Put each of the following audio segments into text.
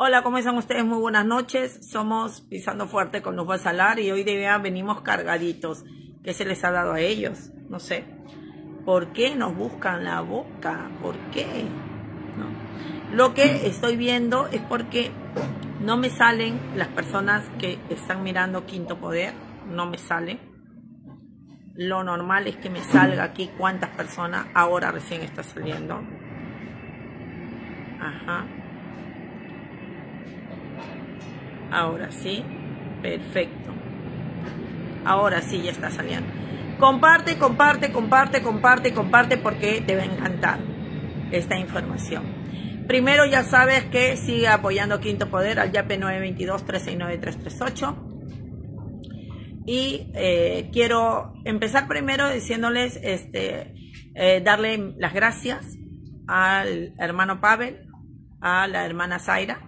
Hola, ¿cómo están ustedes? Muy buenas noches. Somos Pisando Fuerte con los Salar y hoy de día venimos cargaditos. ¿Qué se les ha dado a ellos? No sé. ¿Por qué nos buscan la boca? ¿Por qué? Lo que estoy viendo es porque no me salen las personas que están mirando Quinto Poder. No me salen. Lo normal es que me salga aquí cuántas personas ahora recién está saliendo. Ajá Ahora sí, perfecto. Ahora sí ya está saliendo. Comparte, comparte, comparte, comparte, comparte porque te va a encantar esta información. Primero ya sabes que sigue apoyando Quinto Poder al YAPE 922-369-338. Y eh, quiero empezar primero diciéndoles, este, eh, darle las gracias al hermano Pavel, a la hermana Zaira,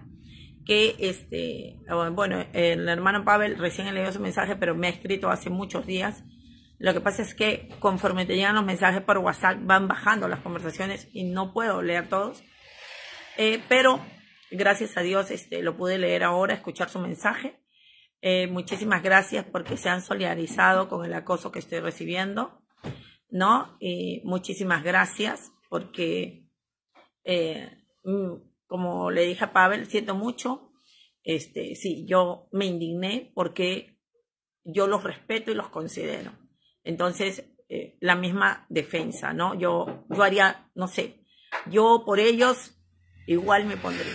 que este, bueno, el hermano Pavel recién le dio su mensaje, pero me ha escrito hace muchos días. Lo que pasa es que conforme te llegan los mensajes por WhatsApp van bajando las conversaciones y no puedo leer todos. Eh, pero gracias a Dios este, lo pude leer ahora, escuchar su mensaje. Eh, muchísimas gracias porque se han solidarizado con el acoso que estoy recibiendo, ¿no? Y muchísimas gracias porque eh, mm, como le dije a Pavel, siento mucho. Este, sí, yo me indigné porque yo los respeto y los considero. Entonces, eh, la misma defensa, ¿no? Yo, yo haría, no sé, yo por ellos igual me pondré.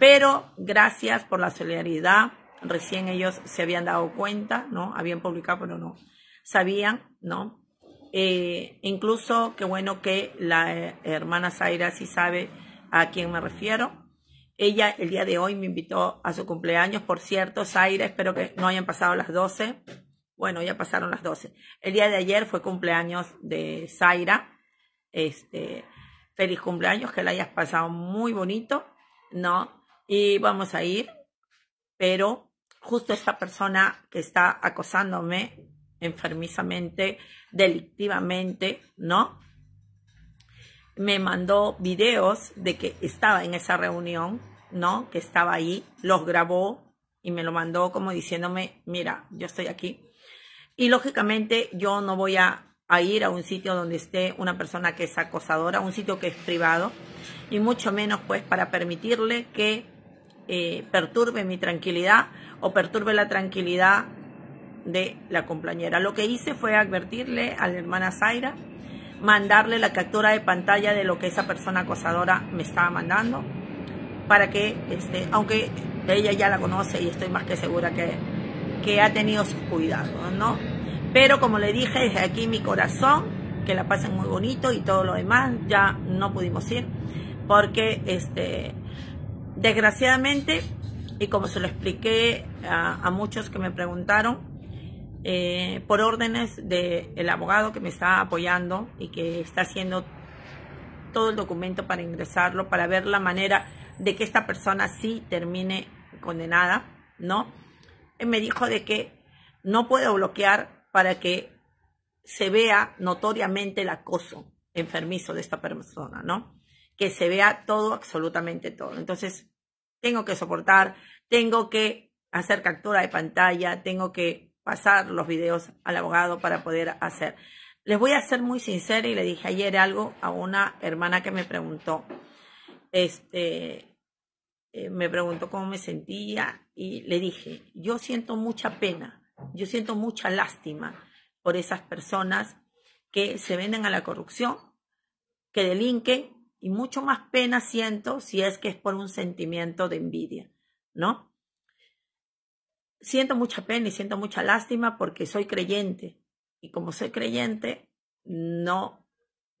Pero gracias por la solidaridad. Recién ellos se habían dado cuenta, ¿no? Habían publicado, pero no sabían, ¿no? Eh, incluso, qué bueno que la eh, hermana Zaira sí sabe a quien me refiero. Ella el día de hoy me invitó a su cumpleaños, por cierto, Zaira, espero que no hayan pasado las 12. Bueno, ya pasaron las 12. El día de ayer fue cumpleaños de Zaira. Este, feliz cumpleaños, que la hayas pasado muy bonito, ¿no? Y vamos a ir, pero justo esta persona que está acosándome enfermizamente, delictivamente, ¿no? me mandó videos de que estaba en esa reunión, ¿no? Que estaba ahí, los grabó y me lo mandó como diciéndome, mira, yo estoy aquí. Y lógicamente yo no voy a, ir a un sitio donde esté una persona que es acosadora, un sitio que es privado, y mucho menos pues para permitirle que eh, perturbe mi tranquilidad o perturbe la tranquilidad de la compañera. Lo que hice fue advertirle a la hermana Zaira mandarle la captura de pantalla de lo que esa persona acosadora me estaba mandando para que, este, aunque ella ya la conoce y estoy más que segura que, que ha tenido sus cuidados, ¿no? Pero como le dije, desde aquí mi corazón, que la pasen muy bonito y todo lo demás, ya no pudimos ir, porque este, desgraciadamente, y como se lo expliqué a muchos que me preguntaron, eh, por órdenes del abogado que me está apoyando y que está haciendo todo el documento para ingresarlo, para ver la manera de que esta persona sí termine condenada, ¿no? me dijo de que no puedo bloquear para que se vea notoriamente el acoso enfermizo de esta persona, ¿no? Que se vea todo, absolutamente todo. Entonces, tengo que soportar, tengo que hacer captura de pantalla, tengo que pasar los videos al abogado para poder hacer. Les voy a ser muy sincera y le dije ayer algo a una hermana que me preguntó, este, eh, me preguntó cómo me sentía y le dije, yo siento mucha pena, yo siento mucha lástima por esas personas que se venden a la corrupción, que delinquen y mucho más pena siento si es que es por un sentimiento de envidia, ¿no? siento mucha pena y siento mucha lástima porque soy creyente. Y como soy creyente, no,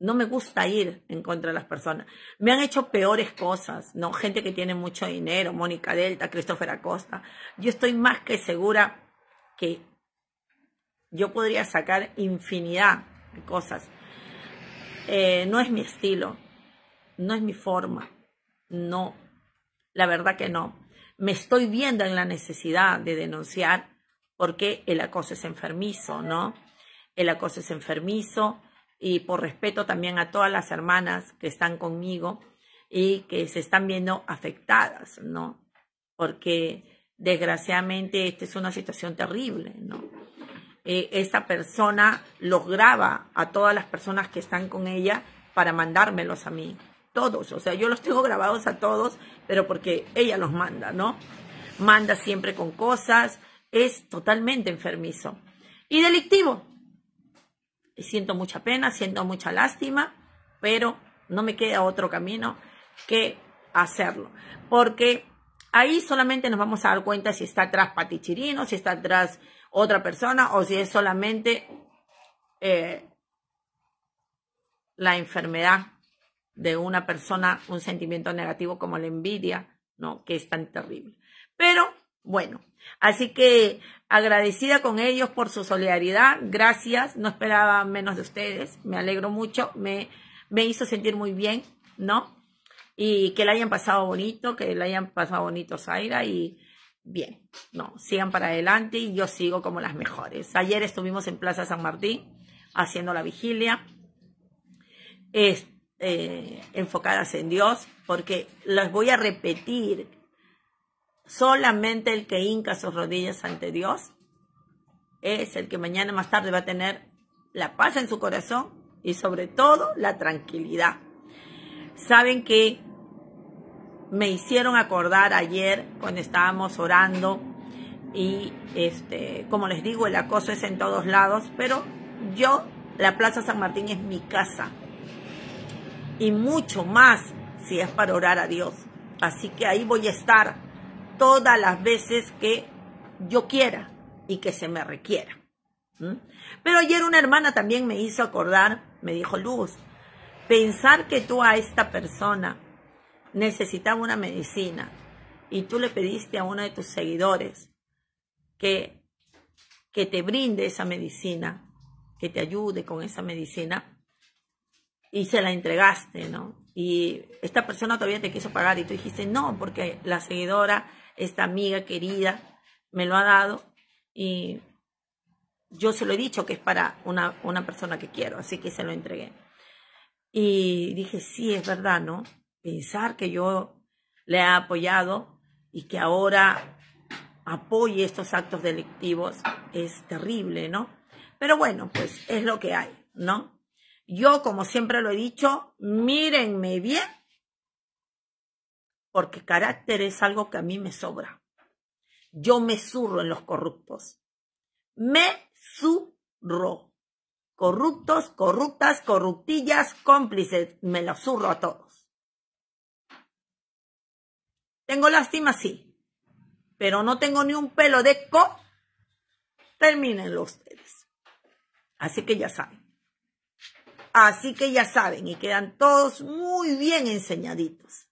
no me gusta ir en contra de las personas. Me han hecho peores cosas, ¿no? Gente que tiene mucho dinero, Mónica Delta, Christopher Acosta. Yo estoy más que segura que yo podría sacar infinidad de cosas. Eh, no es mi estilo, no es mi forma, no, la verdad que no me estoy viendo en la necesidad de denunciar porque el acoso es enfermizo, ¿no? El acoso es enfermizo y por respeto también a todas las hermanas que están conmigo y que se están viendo afectadas, ¿no? Porque desgraciadamente esta es una situación terrible, ¿no? Eh, esta persona los graba a todas las personas que están con ella para mandármelos a mí, todos, o sea, yo los tengo grabados a todos pero porque ella los manda, ¿no? Manda siempre con cosas, es totalmente enfermizo. Y delictivo. Siento mucha pena, siento mucha lástima, pero no me queda otro camino que hacerlo. Porque ahí solamente nos vamos a dar cuenta si está atrás Patichirino, si está atrás otra persona o si es solamente eh, la enfermedad de una persona un sentimiento negativo como la envidia, ¿no? Que es tan terrible. Pero bueno, así que agradecida con ellos por su solidaridad, gracias, no esperaba menos de ustedes, me alegro mucho, me, me hizo sentir muy bien, ¿no? Y que la hayan pasado bonito, que la hayan pasado bonito Zaira y bien, no, sigan para adelante y yo sigo como las mejores. Ayer estuvimos en Plaza San Martín haciendo la vigilia. Este, eh, enfocadas en Dios, porque las voy a repetir. Solamente el que hinca sus rodillas ante Dios es el que mañana más tarde va a tener la paz en su corazón y sobre todo la tranquilidad. Saben que me hicieron acordar ayer cuando estábamos orando y este, como les digo, el acoso es en todos lados, pero yo, la Plaza San Martín es mi casa y mucho más si es para orar a Dios. Así que ahí voy a estar todas las veces que yo quiera y que se me requiera. Pero ayer una hermana también me hizo acordar, me dijo, Luz, pensar que tú a esta persona necesitaba una medicina y tú le pediste a uno de tus seguidores que, que te brinde esa medicina, que te ayude con esa medicina, y se la entregaste, ¿no? Y esta persona todavía te quiso pagar y tú dijiste, no, porque la seguidora, esta amiga querida, me lo ha dado y yo se lo he dicho que es para una, una persona que quiero, así que se lo entregué. Y dije, sí, es verdad, ¿no? Pensar que yo le he apoyado y que ahora apoye estos actos delictivos es terrible, ¿no? Pero bueno, pues es lo que hay, ¿no? Yo, como siempre lo he dicho, mírenme bien, porque carácter es algo que a mí me sobra. Yo me zurro en los corruptos. Me zurro. Corruptos, corruptas, corruptillas, cómplices. Me los zurro a todos. Tengo lástima, sí, pero no tengo ni un pelo de co. Termínenlo ustedes. Así que ya saben. Así que ya saben, y quedan todos muy bien enseñaditos.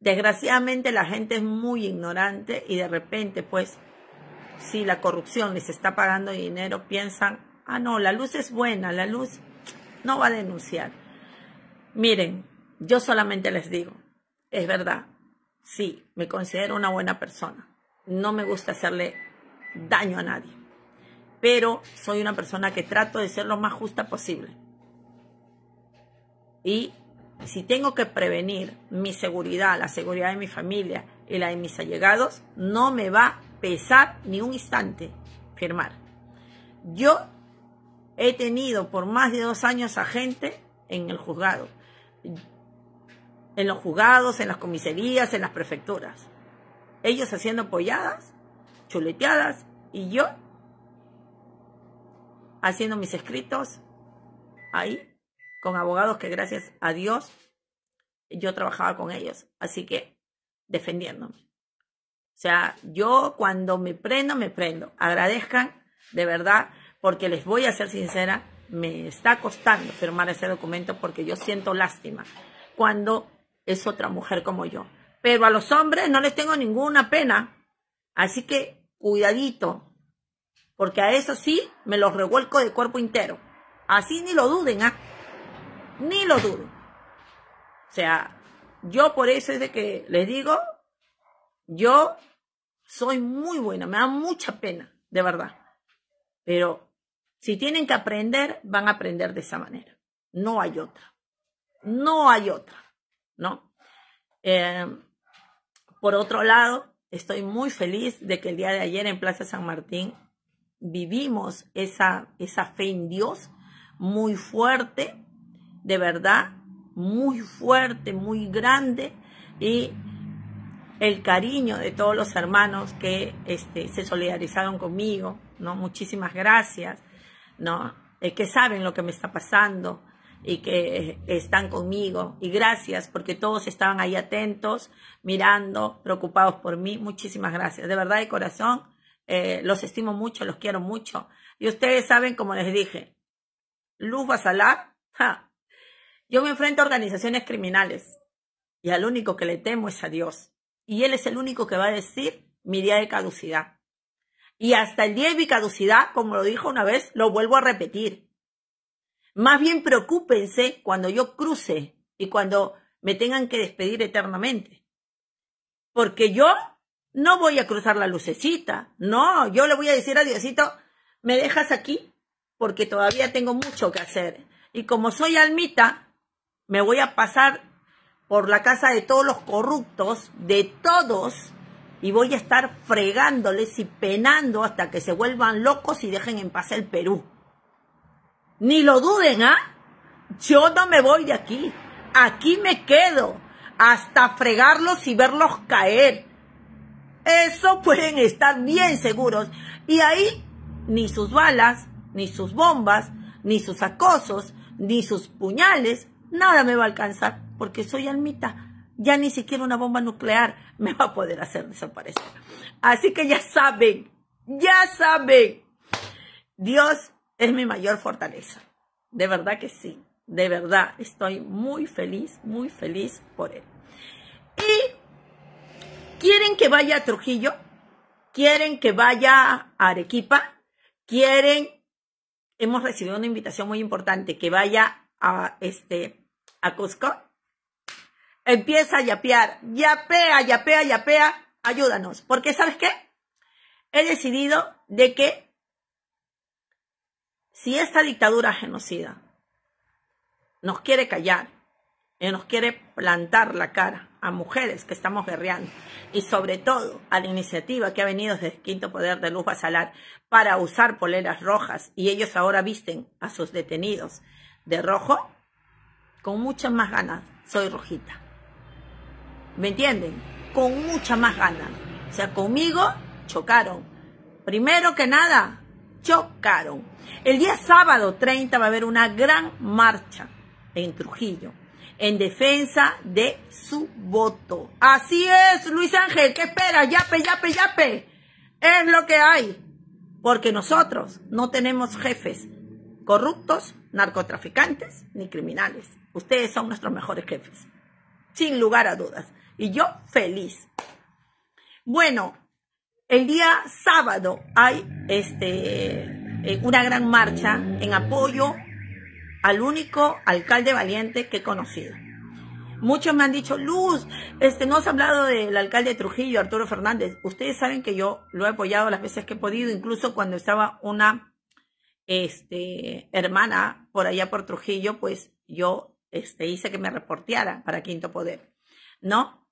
Desgraciadamente la gente es muy ignorante y de repente, pues, si la corrupción les está pagando dinero, piensan, ah, no, la luz es buena, la luz no va a denunciar. Miren, yo solamente les digo, es verdad, sí, me considero una buena persona. No me gusta hacerle daño a nadie pero soy una persona que trato de ser lo más justa posible. Y si tengo que prevenir mi seguridad, la seguridad de mi familia y la de mis allegados, no me va a pesar ni un instante firmar. Yo he tenido por más de dos años a gente en el juzgado, en los juzgados, en las comisarías, en las prefecturas. Ellos haciendo polladas, chuleteadas y yo haciendo mis escritos ahí, con abogados que gracias a Dios yo trabajaba con ellos, así que defendiéndome. O sea, yo cuando me prendo, me prendo. Agradezcan, de verdad, porque les voy a ser sincera, me está costando firmar ese documento porque yo siento lástima cuando es otra mujer como yo. Pero a los hombres no les tengo ninguna pena. Así que cuidadito, porque a eso sí me los revuelco de cuerpo entero. Así ni lo duden, ¿ah? Ni lo duden. O sea, yo por eso es de que les digo, yo soy muy buena, me da mucha pena, de verdad. Pero si tienen que aprender, van a aprender de esa manera. No hay otra. No hay otra, ¿no? Eh, por otro lado, estoy muy feliz de que el día de ayer en Plaza San Martín vivimos esa, fe en Dios muy fuerte, de verdad, muy fuerte, muy grande y el cariño de todos los hermanos que este, se solidarizaron conmigo, ¿no? Muchísimas gracias, ¿no? que saben lo que me está pasando y que eh, están conmigo. Y gracias porque todos estaban ahí atentos, mirando, preocupados por mí. Muchísimas gracias. De verdad, de corazón, eh, los estimo mucho, los quiero mucho. Y ustedes saben, como les dije, Luz a ja, yo me enfrento a organizaciones criminales y al único que le temo es a Dios. Y Él es el único que va a decir mi día de caducidad. Y hasta el día de mi caducidad, como lo dijo una vez, lo vuelvo a repetir. Más bien preocúpense cuando yo cruce y cuando me tengan que despedir eternamente. Porque yo no voy a cruzar la lucecita. No, yo le voy a decir a Diosito, me dejas aquí porque todavía tengo mucho que hacer. Y como soy almita, me voy a pasar por la casa de todos los corruptos, de todos, y voy a estar fregándoles y penando hasta que se vuelvan locos y dejen en paz el Perú. Ni lo duden, ¿ah? Yo no me voy de aquí. Aquí me quedo hasta fregarlos y verlos caer eso pueden estar bien seguros. Y ahí ni sus balas, ni sus bombas, ni sus acosos, ni sus puñales, nada me va a alcanzar porque soy almita. Ya ni siquiera una bomba nuclear me va a poder hacer desaparecer. Así que ya saben, ya saben, Dios es mi mayor fortaleza. De verdad que sí, de verdad estoy muy feliz, muy feliz por Él. Y quieren que vaya a Trujillo, quieren que vaya a Arequipa, quieren, hemos recibido una invitación muy importante, que vaya a, este, a Cusco. Empieza a yapear, yapea, yapea, yapea, ayúdanos, porque ¿sabes qué? He decidido de que si esta dictadura genocida nos quiere callar, y nos quiere plantar la cara a mujeres que estamos guerreando, y sobre todo a la iniciativa que ha venido desde el Quinto Poder de Luz Basalar para usar poleras rojas y ellos ahora visten a sus detenidos de rojo, con muchas más ganas soy rojita. ¿Me entienden? Con muchas más ganas. O sea, conmigo chocaron. Primero que nada, chocaron. El día sábado 30 va a haber una gran marcha en Trujillo en defensa de su voto. Así es, Luis Ángel, ¿qué espera? Yape, yape, yape. Es lo que hay. Porque nosotros no tenemos jefes corruptos, narcotraficantes ni criminales. Ustedes son nuestros mejores jefes. Sin lugar a dudas. Y yo feliz. Bueno, el día sábado hay este, eh, una gran marcha en apoyo al único alcalde valiente que he conocido. Muchos me han dicho, Luz, este, no has hablado del alcalde de Trujillo, Arturo Fernández. Ustedes saben que yo lo he apoyado las veces que he podido, incluso cuando estaba una este, hermana por allá por Trujillo, pues yo este, hice que me reporteara para Quinto Poder, ¿no?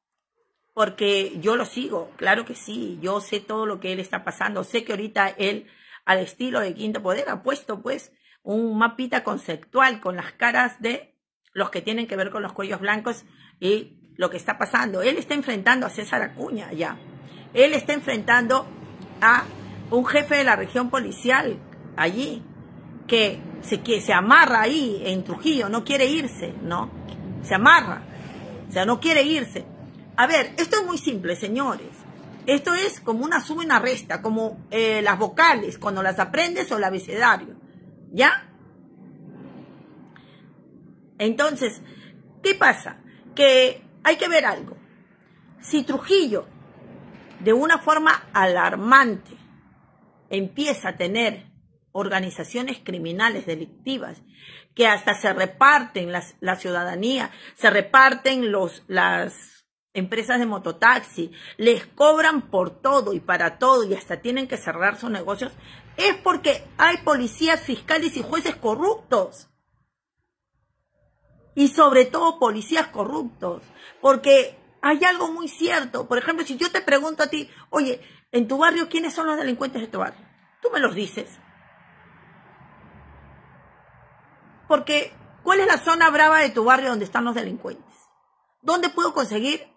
Porque yo lo sigo, claro que sí, yo sé todo lo que él está pasando, sé que ahorita él, al estilo de Quinto Poder, ha puesto pues un mapita conceptual con las caras de los que tienen que ver con los cuellos blancos y lo que está pasando. Él está enfrentando a César Acuña Allá, Él está enfrentando a un jefe de la región policial allí, que se, se amarra ahí en Trujillo, no quiere irse, ¿no? Se amarra, o sea, no quiere irse. A ver, esto es muy simple, señores. Esto es como una suma y una resta, como eh, las vocales, cuando las aprendes o el abecedario. ¿Ya? Entonces, ¿qué pasa? Que hay que ver algo. Si Trujillo, de una forma alarmante, empieza a tener organizaciones criminales delictivas que hasta se reparten la ciudadanía, se reparten las empresas de mototaxi, les cobran por todo y para todo y hasta tienen que cerrar sus negocios, es porque hay policías, fiscales y jueces corruptos. Y sobre todo policías corruptos. Porque hay algo muy cierto. Por ejemplo, si yo te pregunto a ti, oye, en tu barrio, ¿quiénes son los delincuentes de tu barrio? Tú me los dices. Porque, ¿cuál es la zona brava de tu barrio donde están los delincuentes? ¿Dónde puedo conseguir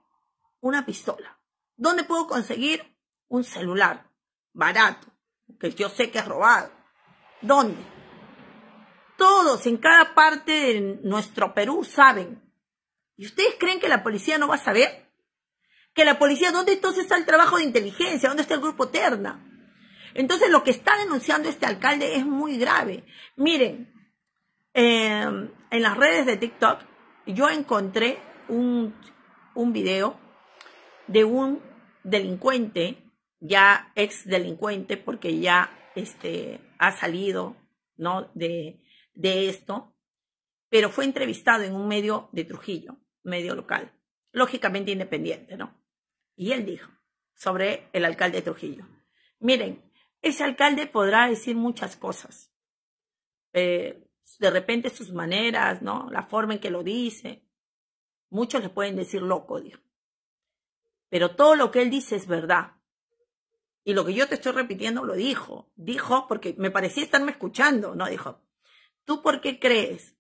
una pistola? ¿Dónde puedo conseguir un celular barato? que yo sé que es robado. ¿Dónde? Todos en cada parte de nuestro Perú saben. ¿Y ustedes creen que la policía no va a saber? Que la policía, ¿dónde entonces está el trabajo de inteligencia? ¿Dónde está el grupo Terna? Entonces lo que está denunciando este alcalde es muy grave. Miren, em, en las redes de TikTok yo encontré un, un video de un delincuente ya ex delincuente porque ya este, ha salido ¿no? de, de esto, pero fue entrevistado en un medio de Trujillo, medio local, lógicamente independiente, ¿no? Y él dijo sobre el alcalde de Trujillo, miren, ese alcalde podrá decir muchas cosas, eh, de repente sus maneras, ¿no? La forma en que lo dice, muchos le pueden decir loco, dijo. Pero todo lo que él dice es verdad. Y lo que yo te estoy repitiendo lo dijo. Dijo porque me parecía estarme escuchando, ¿no? Dijo, ¿tú por qué crees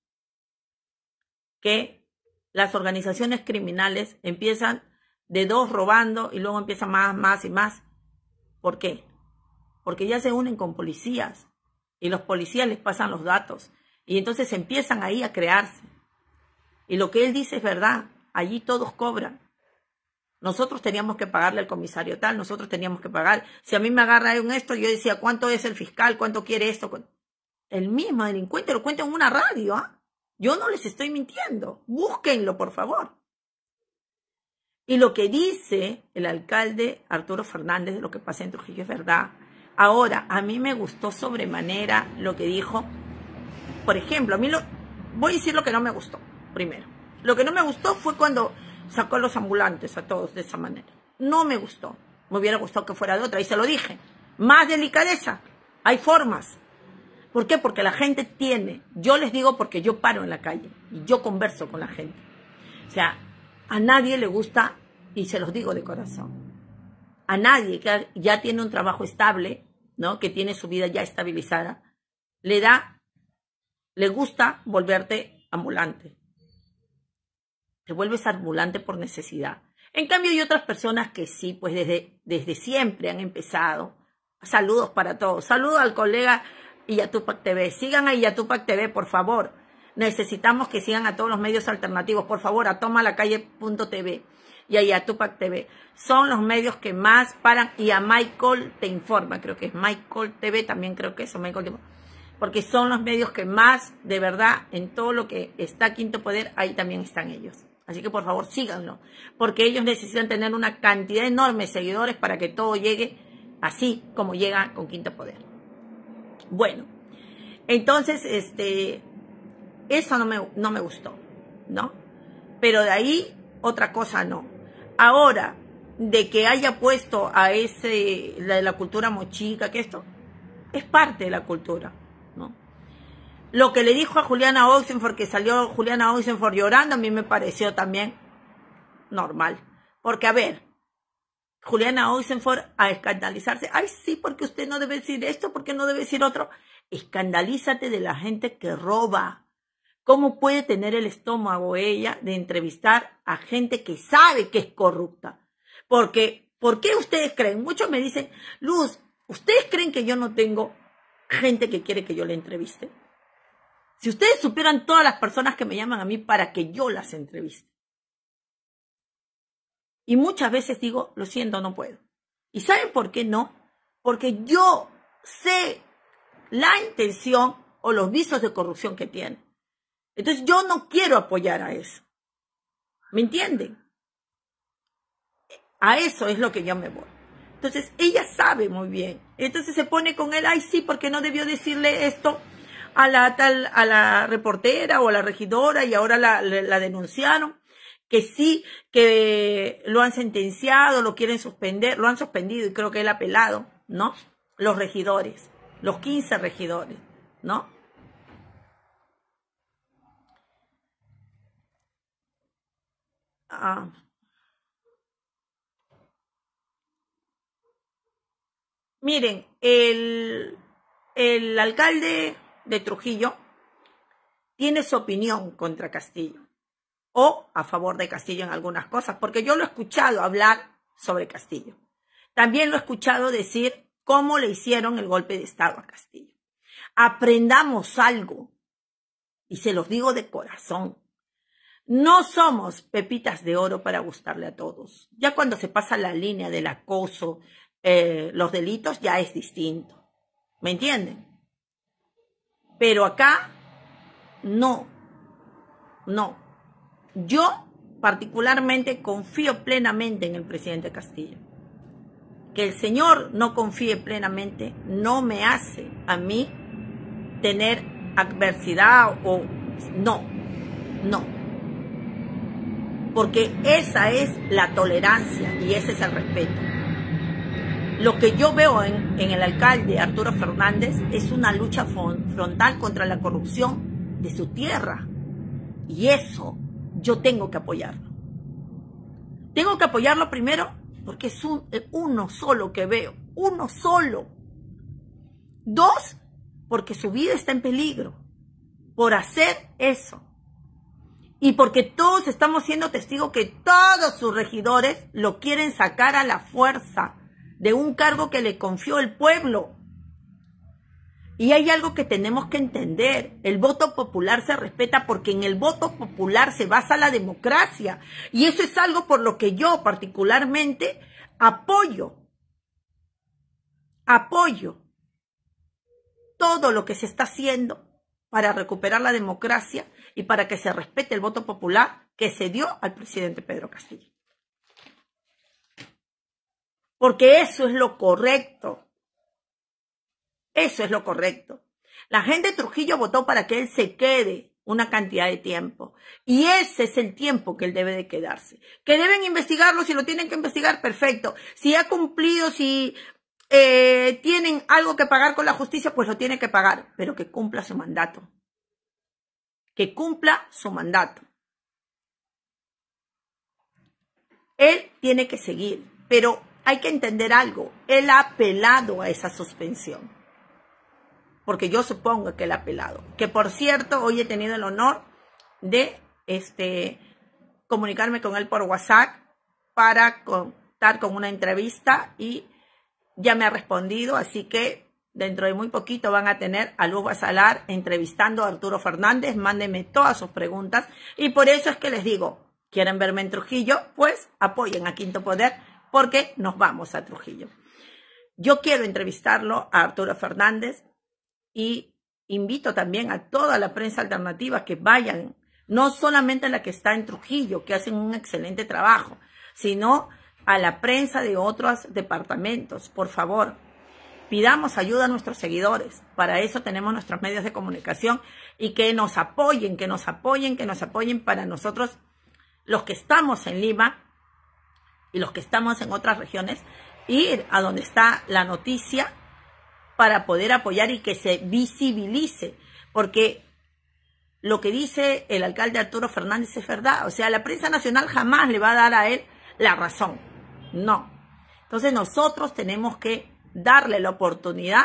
que las organizaciones criminales empiezan de dos robando y luego empiezan más, más y más? ¿Por qué? Porque ya se unen con policías y los policías les pasan los datos y entonces empiezan ahí a crearse. Y lo que él dice es verdad, allí todos cobran. Nosotros teníamos que pagarle al comisario tal, nosotros teníamos que pagar. Si a mí me en esto, yo decía, ¿cuánto es el fiscal? ¿Cuánto quiere esto? El mismo delincuente lo cuenta en una radio. ¿ah? Yo no les estoy mintiendo. Búsquenlo, por favor. Y lo que dice el alcalde Arturo Fernández de lo que pasa en Trujillo es verdad. Ahora, a mí me gustó sobremanera lo que dijo. Por ejemplo, a mí lo, voy a decir lo que no me gustó, primero. Lo que no me gustó fue cuando sacó los ambulantes a todos de esa manera. No me gustó. Me hubiera gustado que fuera de otra. Y se lo dije. Más delicadeza. Hay formas. ¿Por qué? Porque la gente tiene. Yo les digo porque yo paro en la calle y yo converso con la gente. O sea, a nadie le gusta, y se los digo de corazón, a nadie que ya tiene un trabajo estable, ¿no? Que tiene su vida ya estabilizada, le da, le gusta volverte ambulante te vuelves ambulante por necesidad. En cambio, hay otras personas que sí, pues desde, siempre han empezado. Saludos para todos. Saludos al colega Iyatupac TV. Sigan a Iyatupac TV, por favor. Necesitamos que sigan a todos los medios alternativos. Por favor, a tomalacalle.tv y a Iatupac TV. Son los medios que más paran. Y a Michael Te Informa, creo que es Michael TV, también creo que es Michael Porque son los medios que más, de verdad, en todo lo que está Quinto Poder, ahí también están ellos. Así que por favor síganlo, porque ellos necesitan tener una cantidad enorme de seguidores para que todo llegue así como llega con Quinto Poder. Bueno, entonces, este, eso no me, no me gustó, ¿no? Pero de ahí otra cosa no. Ahora, de que haya puesto a ese, la, la cultura mochica, que esto, es parte de la cultura, ¿no? Lo que le dijo a Juliana Oxenford, que salió Juliana Oxenford llorando, a mí me pareció también normal. Porque, a ver, Juliana Oxenford a escandalizarse. Ay, sí, porque usted no debe decir esto, porque no debe decir otro. Escandalízate de la gente que roba. ¿Cómo puede tener el estómago ella de entrevistar a gente que sabe que es corrupta? Porque, ¿por qué ustedes creen? Muchos me dicen, Luz, ¿ustedes creen que yo no tengo gente que quiere que yo le entreviste? Si ustedes supieran todas las personas que me llaman a mí para que yo las entreviste. Y muchas veces digo, lo siento, no puedo. ¿Y saben por qué no? Porque yo sé la intención o los visos de corrupción que tienen. Entonces yo no quiero apoyar a eso. ¿Me entienden? A eso es lo que yo me voy. Entonces ella sabe muy bien. Entonces se pone con él, ay sí, porque no debió decirle esto a la tal, a la reportera o a la regidora y ahora la, denunciaron, que sí, que lo han sentenciado, lo quieren suspender, lo han suspendido y creo que él ha apelado, ¿no? Los regidores, los 15 regidores, ¿no? Ah. Miren, el, el alcalde de Trujillo tiene su opinión contra Castillo o a favor de Castillo en algunas cosas, porque yo lo he escuchado hablar sobre Castillo. También lo he escuchado decir cómo le hicieron el golpe de Estado a Castillo. Aprendamos algo, y se los digo de corazón. No somos pepitas de oro para gustarle a todos. Ya cuando se pasa la línea del acoso, eh, los delitos, ya es distinto. ¿Me entienden? Pero acá, no, no. Yo particularmente confío plenamente en el presidente Castillo. Que el Señor no confíe plenamente no me hace a mí tener adversidad o no, no. Porque esa es la tolerancia y ese es el respeto. Lo que yo veo en, el alcalde Arturo Fernández es una lucha frontal contra la corrupción de su tierra. Y eso yo tengo que apoyarlo. Tengo que apoyarlo primero porque es eh, uno solo que veo, uno solo. Dos, porque su vida está en peligro por hacer eso. Y porque todos estamos siendo testigos que todos sus regidores lo quieren sacar a la fuerza de un cargo que le confió el pueblo. Y hay algo que tenemos que entender, el voto popular se respeta porque en el voto popular se basa la democracia. Y eso es algo por lo que yo particularmente apoyo, apoyo todo lo que se está haciendo para recuperar la democracia y para que se respete el voto popular que se dio al presidente Pedro Castillo porque eso es lo correcto. Eso es lo correcto. La gente de Trujillo votó para que él se quede una cantidad de tiempo. Y ese es el tiempo que él debe de quedarse. Que deben investigarlo, si lo tienen que investigar, perfecto. Si ha cumplido, si eh, tienen algo que pagar con la justicia, pues lo tiene que pagar, pero que cumpla su mandato. Que cumpla su mandato. Él tiene que seguir, pero hay que entender algo, él ha apelado a esa suspensión. Porque yo supongo que él ha apelado. Que por cierto, hoy he tenido el honor de este, comunicarme con él por WhatsApp para contar con una entrevista y ya me ha respondido, así que dentro de muy poquito van a tener a Luz Basalar entrevistando a Arturo Fernández, mándenme todas sus preguntas y por eso es que les digo, ¿quieren verme en Trujillo? Pues apoyen a Quinto Poder porque nos vamos a Trujillo. Yo quiero entrevistarlo a Arturo Fernández y invito también a toda la prensa alternativa que vayan, no solamente a la que está en Trujillo, que hacen un excelente trabajo, sino a la prensa de otros departamentos, por favor. Pidamos ayuda a nuestros seguidores, para eso tenemos nuestros medios de comunicación y que nos apoyen, que nos apoyen, que nos apoyen para nosotros, los que estamos en Lima, y los que estamos en otras regiones, ir a donde está la noticia para poder apoyar y que se visibilice, porque lo que dice el alcalde Arturo Fernández es verdad, o sea, la prensa nacional jamás le va a dar a él la razón, no. Entonces nosotros tenemos que darle la oportunidad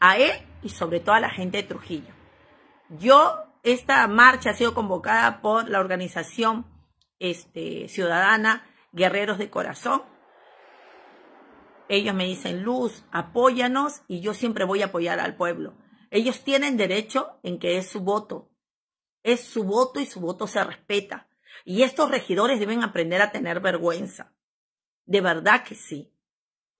a él y sobre todo a la gente de Trujillo. Yo, esta marcha ha sido convocada por la organización este, ciudadana guerreros de corazón. Ellos me dicen, Luz, apóyanos y yo siempre voy a apoyar al pueblo. Ellos tienen derecho en que es su voto. Es su voto y su voto se respeta. Y estos regidores deben aprender a tener vergüenza. De verdad que sí.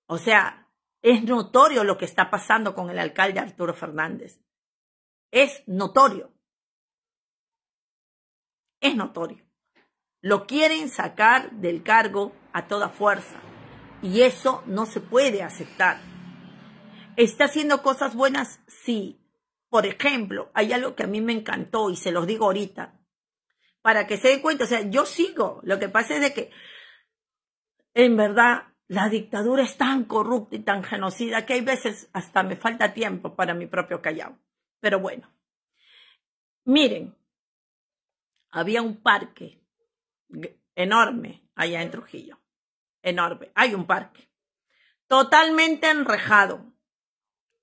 O sea, es notorio lo que está pasando con el alcalde Arturo Fernández. Es notorio. Es notorio. Lo quieren sacar del cargo a toda fuerza y eso no se puede aceptar. ¿Está haciendo cosas buenas? Sí. Por ejemplo, hay algo que a mí me encantó y se los digo ahorita, para que se den cuenta, o sea, yo sigo. Lo que pasa es de que, en verdad, la dictadura es tan corrupta y tan genocida que hay veces hasta me falta tiempo para mi propio callao. Pero bueno, miren, había un parque enorme allá en Trujillo. Enorme. Hay un parque. Totalmente enrejado.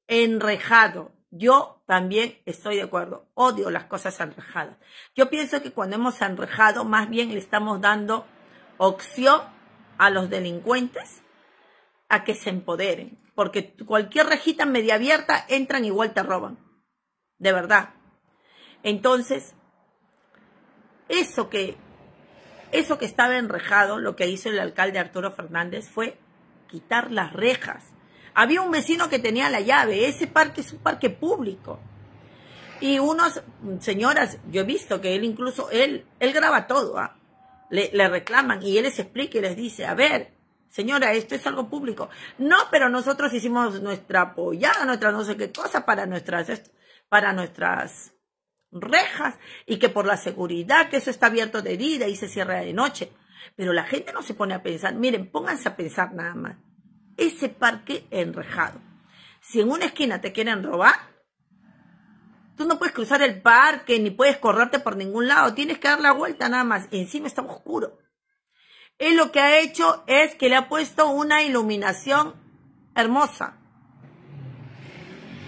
Enrejado. Yo también estoy de acuerdo. Odio las cosas enrejadas. Yo pienso que cuando hemos enrejado, más bien le estamos dando opción a los delincuentes a que se empoderen. Porque cualquier rejita media abierta entran igual te roban. De verdad. Entonces, eso que eso que estaba enrejado, lo que hizo el alcalde Arturo Fernández fue quitar las rejas. Había un vecino que tenía la llave, ese parque es un parque público. Y unas señoras, yo he visto que él incluso, él, él graba todo, ¿ah? le, reclaman y él les explica y les dice, a ver, señora, esto es algo público. No, pero nosotros hicimos nuestra apoyada, nuestra no sé qué cosa para nuestras, para nuestras rejas y que por la seguridad que eso está abierto de día y se cierra de noche. Pero la gente no se pone a pensar, miren, pónganse a pensar nada más. Ese parque enrejado. Si en una esquina te quieren robar, tú no puedes cruzar el parque ni puedes correrte por ningún lado, tienes que dar la vuelta nada más. Encima está oscuro. Él lo que ha hecho es que le ha puesto una iluminación hermosa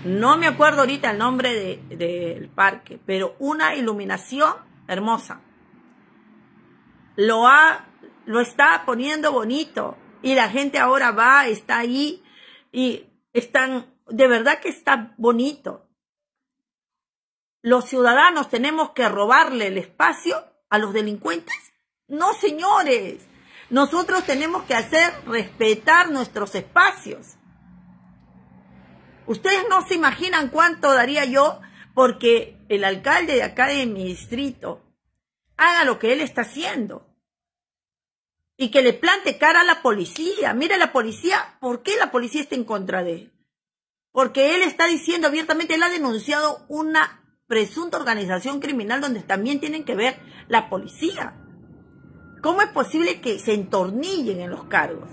no me acuerdo ahorita el nombre del de, parque, pero una iluminación hermosa. Lo, ha, lo está poniendo bonito y la gente ahora va, está ahí y están, de verdad que está bonito. Los ciudadanos tenemos que robarle el espacio a los delincuentes. No, señores, nosotros tenemos que hacer respetar nuestros espacios. Ustedes no se imaginan cuánto daría yo porque el alcalde de acá de mi distrito haga lo que él está haciendo. Y que le plante cara a la policía. Mira la policía, ¿por qué la policía está en contra de él? Porque él está diciendo abiertamente, él ha denunciado una presunta organización criminal donde también tienen que ver la policía. ¿Cómo es posible que se entornillen en los cargos?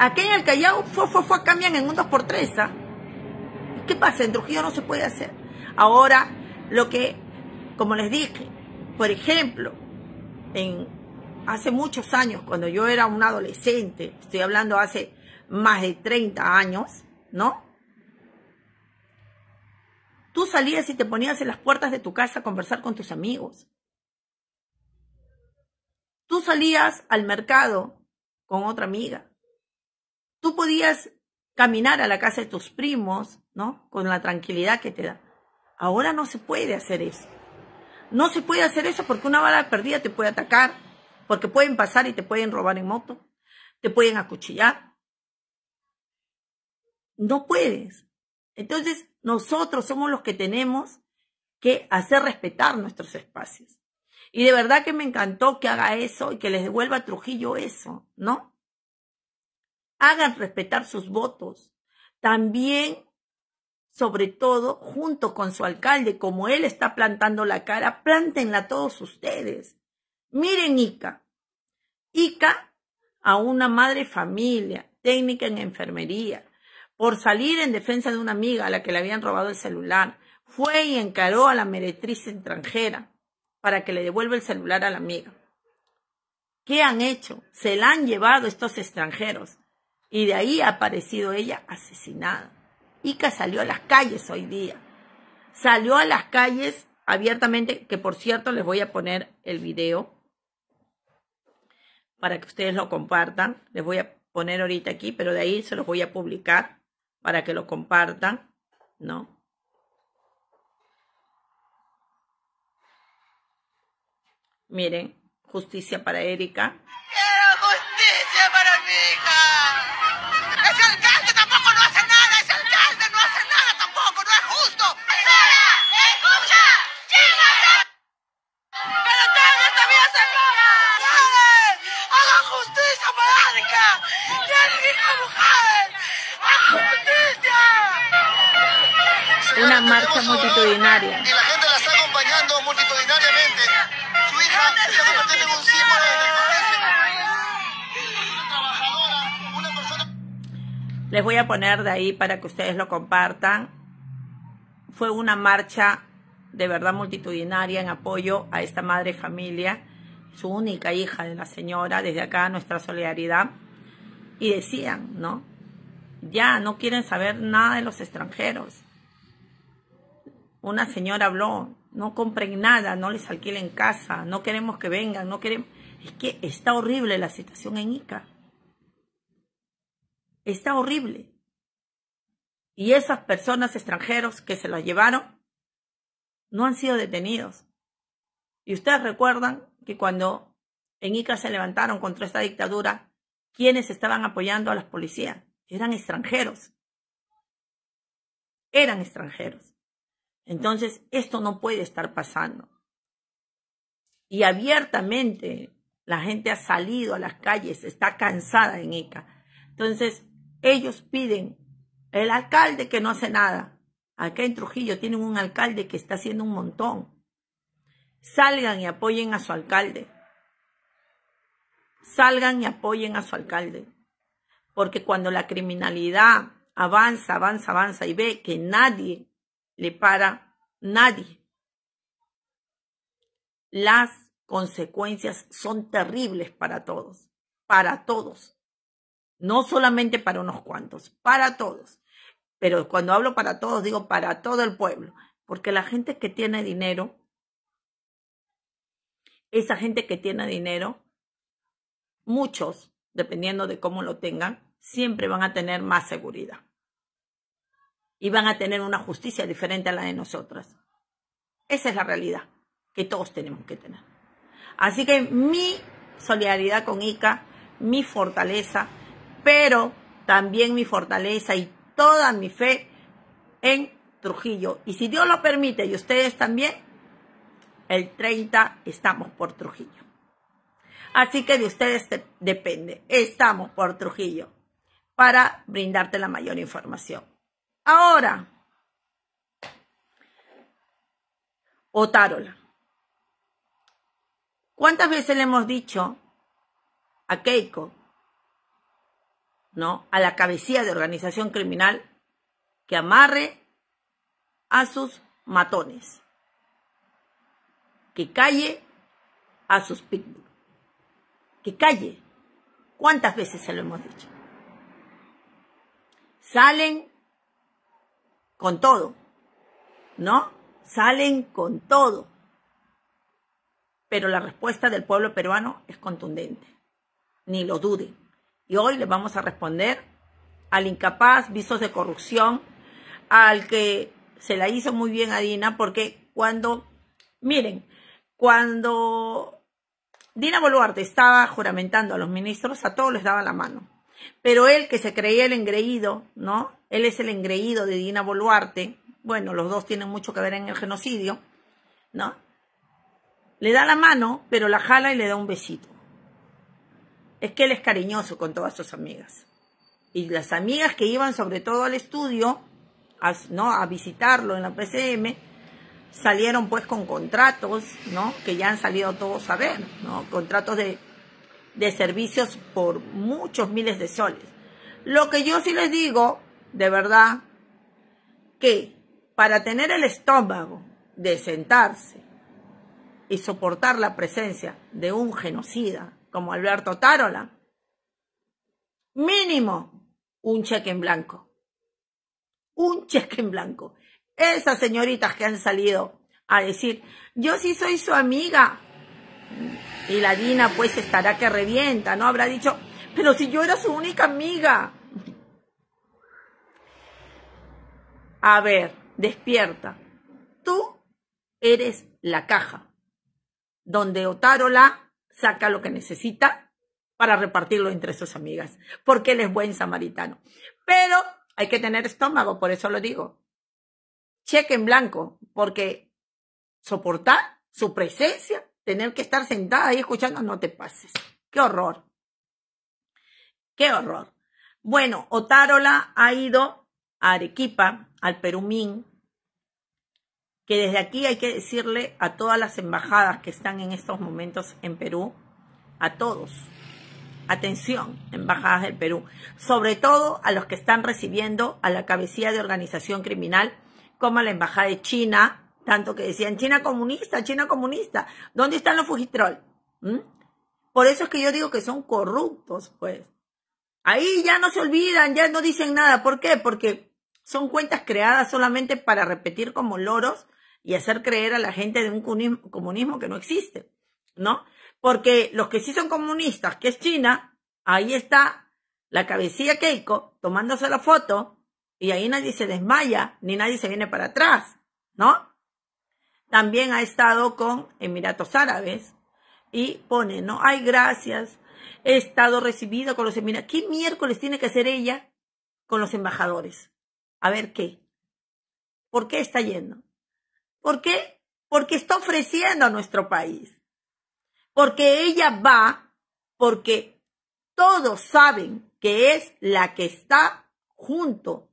Aquí en el Callao fue, fue, fue, cambian en un 2x3. 3 ¿ah? ¿Qué pasa? En Trujillo no se puede hacer. Ahora, lo que, como les dije, por ejemplo, en, hace muchos años, cuando yo era un adolescente, estoy hablando hace más de 30 años, ¿no? Tú salías y te ponías en las puertas de tu casa a conversar con tus amigos. Tú salías al mercado con otra amiga tú podías caminar a la casa de tus primos, ¿no? Con la tranquilidad que te da. Ahora no se puede hacer eso. No se puede hacer eso porque una bala perdida te puede atacar, porque pueden pasar y te pueden robar en moto, te pueden acuchillar. No puedes. Entonces, nosotros somos los que tenemos que hacer respetar nuestros espacios. Y de verdad que me encantó que haga eso y que les devuelva Trujillo eso, ¿no? hagan respetar sus votos. También, sobre todo, junto con su alcalde, como él está plantando la cara, plántenla todos ustedes. Miren Ica. Ica a una madre familia, técnica en enfermería, por salir en defensa de una amiga a la que le habían robado el celular, fue y encaró a la meretriz extranjera para que le devuelva el celular a la amiga. ¿Qué han hecho? Se la han llevado estos extranjeros. Y de ahí ha aparecido ella asesinada. Ica salió a las calles hoy día. Salió a las calles abiertamente, que por cierto les voy a poner el video para que ustedes lo compartan. Les voy a poner ahorita aquí, pero de ahí se los voy a publicar para que lo compartan, ¿no? Miren, justicia para Erika. Quiero justicia para mi hija. Una marcha multitudinaria. Y la gente la está acompañando multitudinariamente. Su hija símbolo Les voy a poner de ahí para que ustedes lo compartan. Fue una marcha de verdad multitudinaria en apoyo a esta madre familia, su única hija de la señora, desde acá nuestra solidaridad. Y decían, ¿no? Ya no quieren saber nada de los extranjeros. Una señora habló, no compren nada, no les alquilen casa, no queremos que vengan, no queremos... Es que está horrible la situación en Ica. Está horrible. Y esas personas extranjeros que se las llevaron no han sido detenidos. Y ustedes recuerdan que cuando en Ica se levantaron contra esta dictadura, ¿quiénes estaban apoyando a las policías? eran extranjeros. Eran extranjeros. Entonces, esto no puede estar pasando. Y abiertamente la gente ha salido a las calles, está cansada en Ica. Entonces, ellos piden, el alcalde que no hace nada. Acá en Trujillo tienen un alcalde que está haciendo un montón. Salgan y apoyen a su alcalde. Salgan y apoyen a su alcalde. Porque cuando la criminalidad avanza, avanza, avanza y ve que nadie le para, nadie, las consecuencias son terribles para todos, para todos. No solamente para unos cuantos, para todos. Pero cuando hablo para todos, digo para todo el pueblo. Porque la gente que tiene dinero, esa gente que tiene dinero, muchos, dependiendo de cómo lo tengan, siempre van a tener más seguridad. Y van a tener una justicia diferente a la de nosotras. Esa es la realidad que todos tenemos que tener. Así que mi solidaridad con Ica, mi fortaleza, pero también mi fortaleza y toda mi fe en Trujillo. Y si Dios lo permite y ustedes también, el 30 estamos por Trujillo. Así que de ustedes depende. Estamos por Trujillo para brindarte la mayor información. Ahora, ...Otárola... ¿Cuántas veces le hemos dicho a Keiko, ¿no? a la cabecilla de organización criminal, que amarre a sus matones, que calle a sus pitbulls, que calle? ¿Cuántas veces se lo hemos dicho? salen con todo, ¿no? Salen con todo. Pero la respuesta del pueblo peruano es contundente, ni lo duden. Y hoy le vamos a responder al incapaz, visos de corrupción, al que se la hizo muy bien a Dina, porque cuando, miren, cuando Dina Boluarte estaba juramentando a los ministros, a todos les daba la mano. Pero él que se creía el engreído, ¿no? Él es el engreído de Dina Boluarte. Bueno, los dos tienen mucho que ver en el genocidio, ¿no? Le da la mano, pero la jala y le da un besito. Es que él es cariñoso con todas sus amigas. Y las amigas que iban sobre todo al estudio, a, ¿no? a visitarlo en la PCM, salieron pues con contratos, ¿no? Que ya han salido todos a ver, ¿no? Contratos de de servicios por muchos miles de soles. Lo que yo sí les digo, de verdad, que para tener el estómago de sentarse y soportar la presencia de un genocida como Alberto Tarola, mínimo un cheque en blanco. Un cheque en blanco. Esas señoritas que han salido a decir, yo sí soy su amiga, y la Dina pues estará que revienta, ¿no? Habrá dicho, pero si yo era su única amiga. A ver, despierta. Tú eres la caja donde Otárola saca lo que necesita para repartirlo entre sus amigas, porque él es buen samaritano. Pero hay que tener estómago, por eso lo digo. Cheque en blanco, porque soportar su presencia tener que estar sentada ahí escuchando, no te pases. Qué horror. Qué horror. Bueno, Otárola ha ido a Arequipa, al Perú Min, que desde aquí hay que decirle a todas las embajadas que están en estos momentos en Perú, a todos, atención, embajadas del Perú, sobre todo a los que están recibiendo a la cabecilla de organización criminal, como a la Embajada de China, tanto que decían China comunista, China comunista. ¿Dónde están los Fujitrol? ¿Mm? Por eso es que yo digo que son corruptos, pues. Ahí ya no se olvidan, ya no dicen nada. ¿Por qué? Porque son cuentas creadas solamente para repetir como loros y hacer creer a la gente de un comunismo que no existe, ¿no? Porque los que sí son comunistas, que es China, ahí está la cabecilla Keiko tomándose la foto y ahí nadie se desmaya ni nadie se viene para atrás, ¿no? También ha estado con Emiratos Árabes y pone, ¿no? hay gracias. He estado recibido con los Emiratos. ¿Qué miércoles tiene que hacer ella con los embajadores? A ver qué. ¿Por qué está yendo? ¿Por qué? Porque está ofreciendo a nuestro país. Porque ella va, porque todos saben que es la que está junto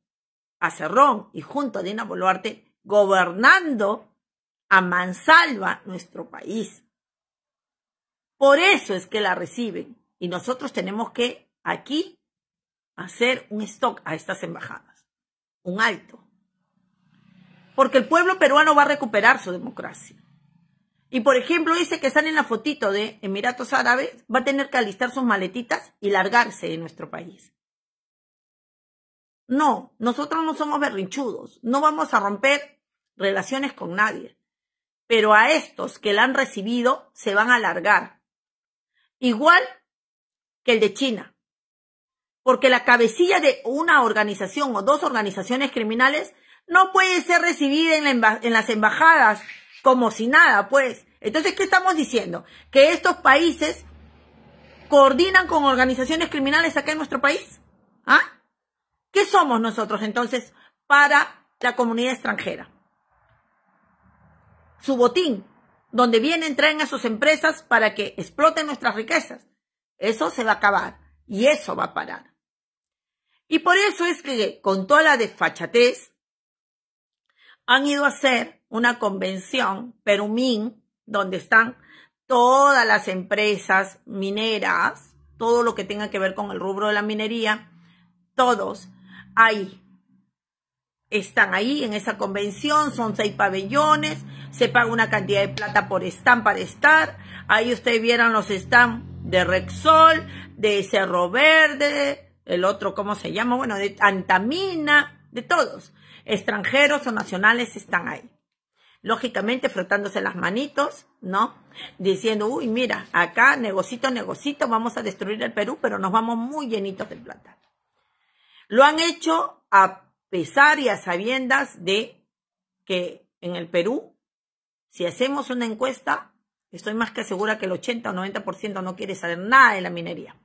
a Cerrón y junto a Dina Boluarte gobernando a mansalva nuestro país. Por eso es que la reciben y nosotros tenemos que aquí hacer un stock a estas embajadas, un alto. Porque el pueblo peruano va a recuperar su democracia. Y por ejemplo, dice que sale en la fotito de Emiratos Árabes va a tener que alistar sus maletitas y largarse de nuestro país. No, nosotros no somos berrinchudos, no vamos a romper relaciones con nadie pero a estos que la han recibido se van a alargar. Igual que el de China. Porque la cabecilla de una organización o dos organizaciones criminales no puede ser recibida en, en las embajadas como si nada, pues. Entonces, ¿qué estamos diciendo? Que estos países coordinan con organizaciones criminales acá en nuestro país. ¿Ah? ¿Qué somos nosotros entonces para la comunidad extranjera? su botín, donde vienen, traen a sus empresas para que exploten nuestras riquezas. Eso se va a acabar y eso va a parar. Y por eso es que con toda la desfachatez han ido a hacer una convención Perumín, donde están todas las empresas mineras, todo lo que tenga que ver con el rubro de la minería, todos ahí. Están ahí en esa convención, son seis pabellones, se paga una cantidad de plata por stand para estar. Ahí ustedes vieron los estampas de Rexol, de Cerro Verde, el otro, ¿cómo se llama? Bueno, de Antamina, de todos. Extranjeros o nacionales están ahí. Lógicamente frotándose las manitos, ¿no? Diciendo, uy, mira, acá negocito, negocito, vamos a destruir el Perú, pero nos vamos muy llenitos de plata. Lo han hecho a pesar y a sabiendas de que en el Perú si hacemos una encuesta, estoy más que segura que el 80 o 90% no quiere saber nada de la minería.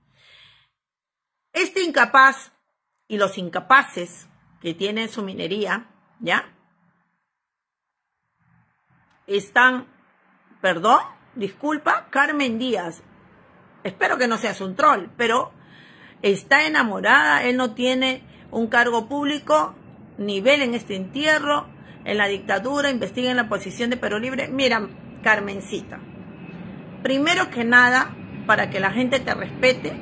Este incapaz y los incapaces que tienen su minería, ¿ya? Están, perdón, disculpa, Carmen Díaz. Espero que no seas un troll, pero está enamorada, él no tiene un cargo público, nivel en este entierro, en la dictadura, investiguen la posición de Perú Libre. Mira, Carmencita, primero que nada, para que la gente te respete,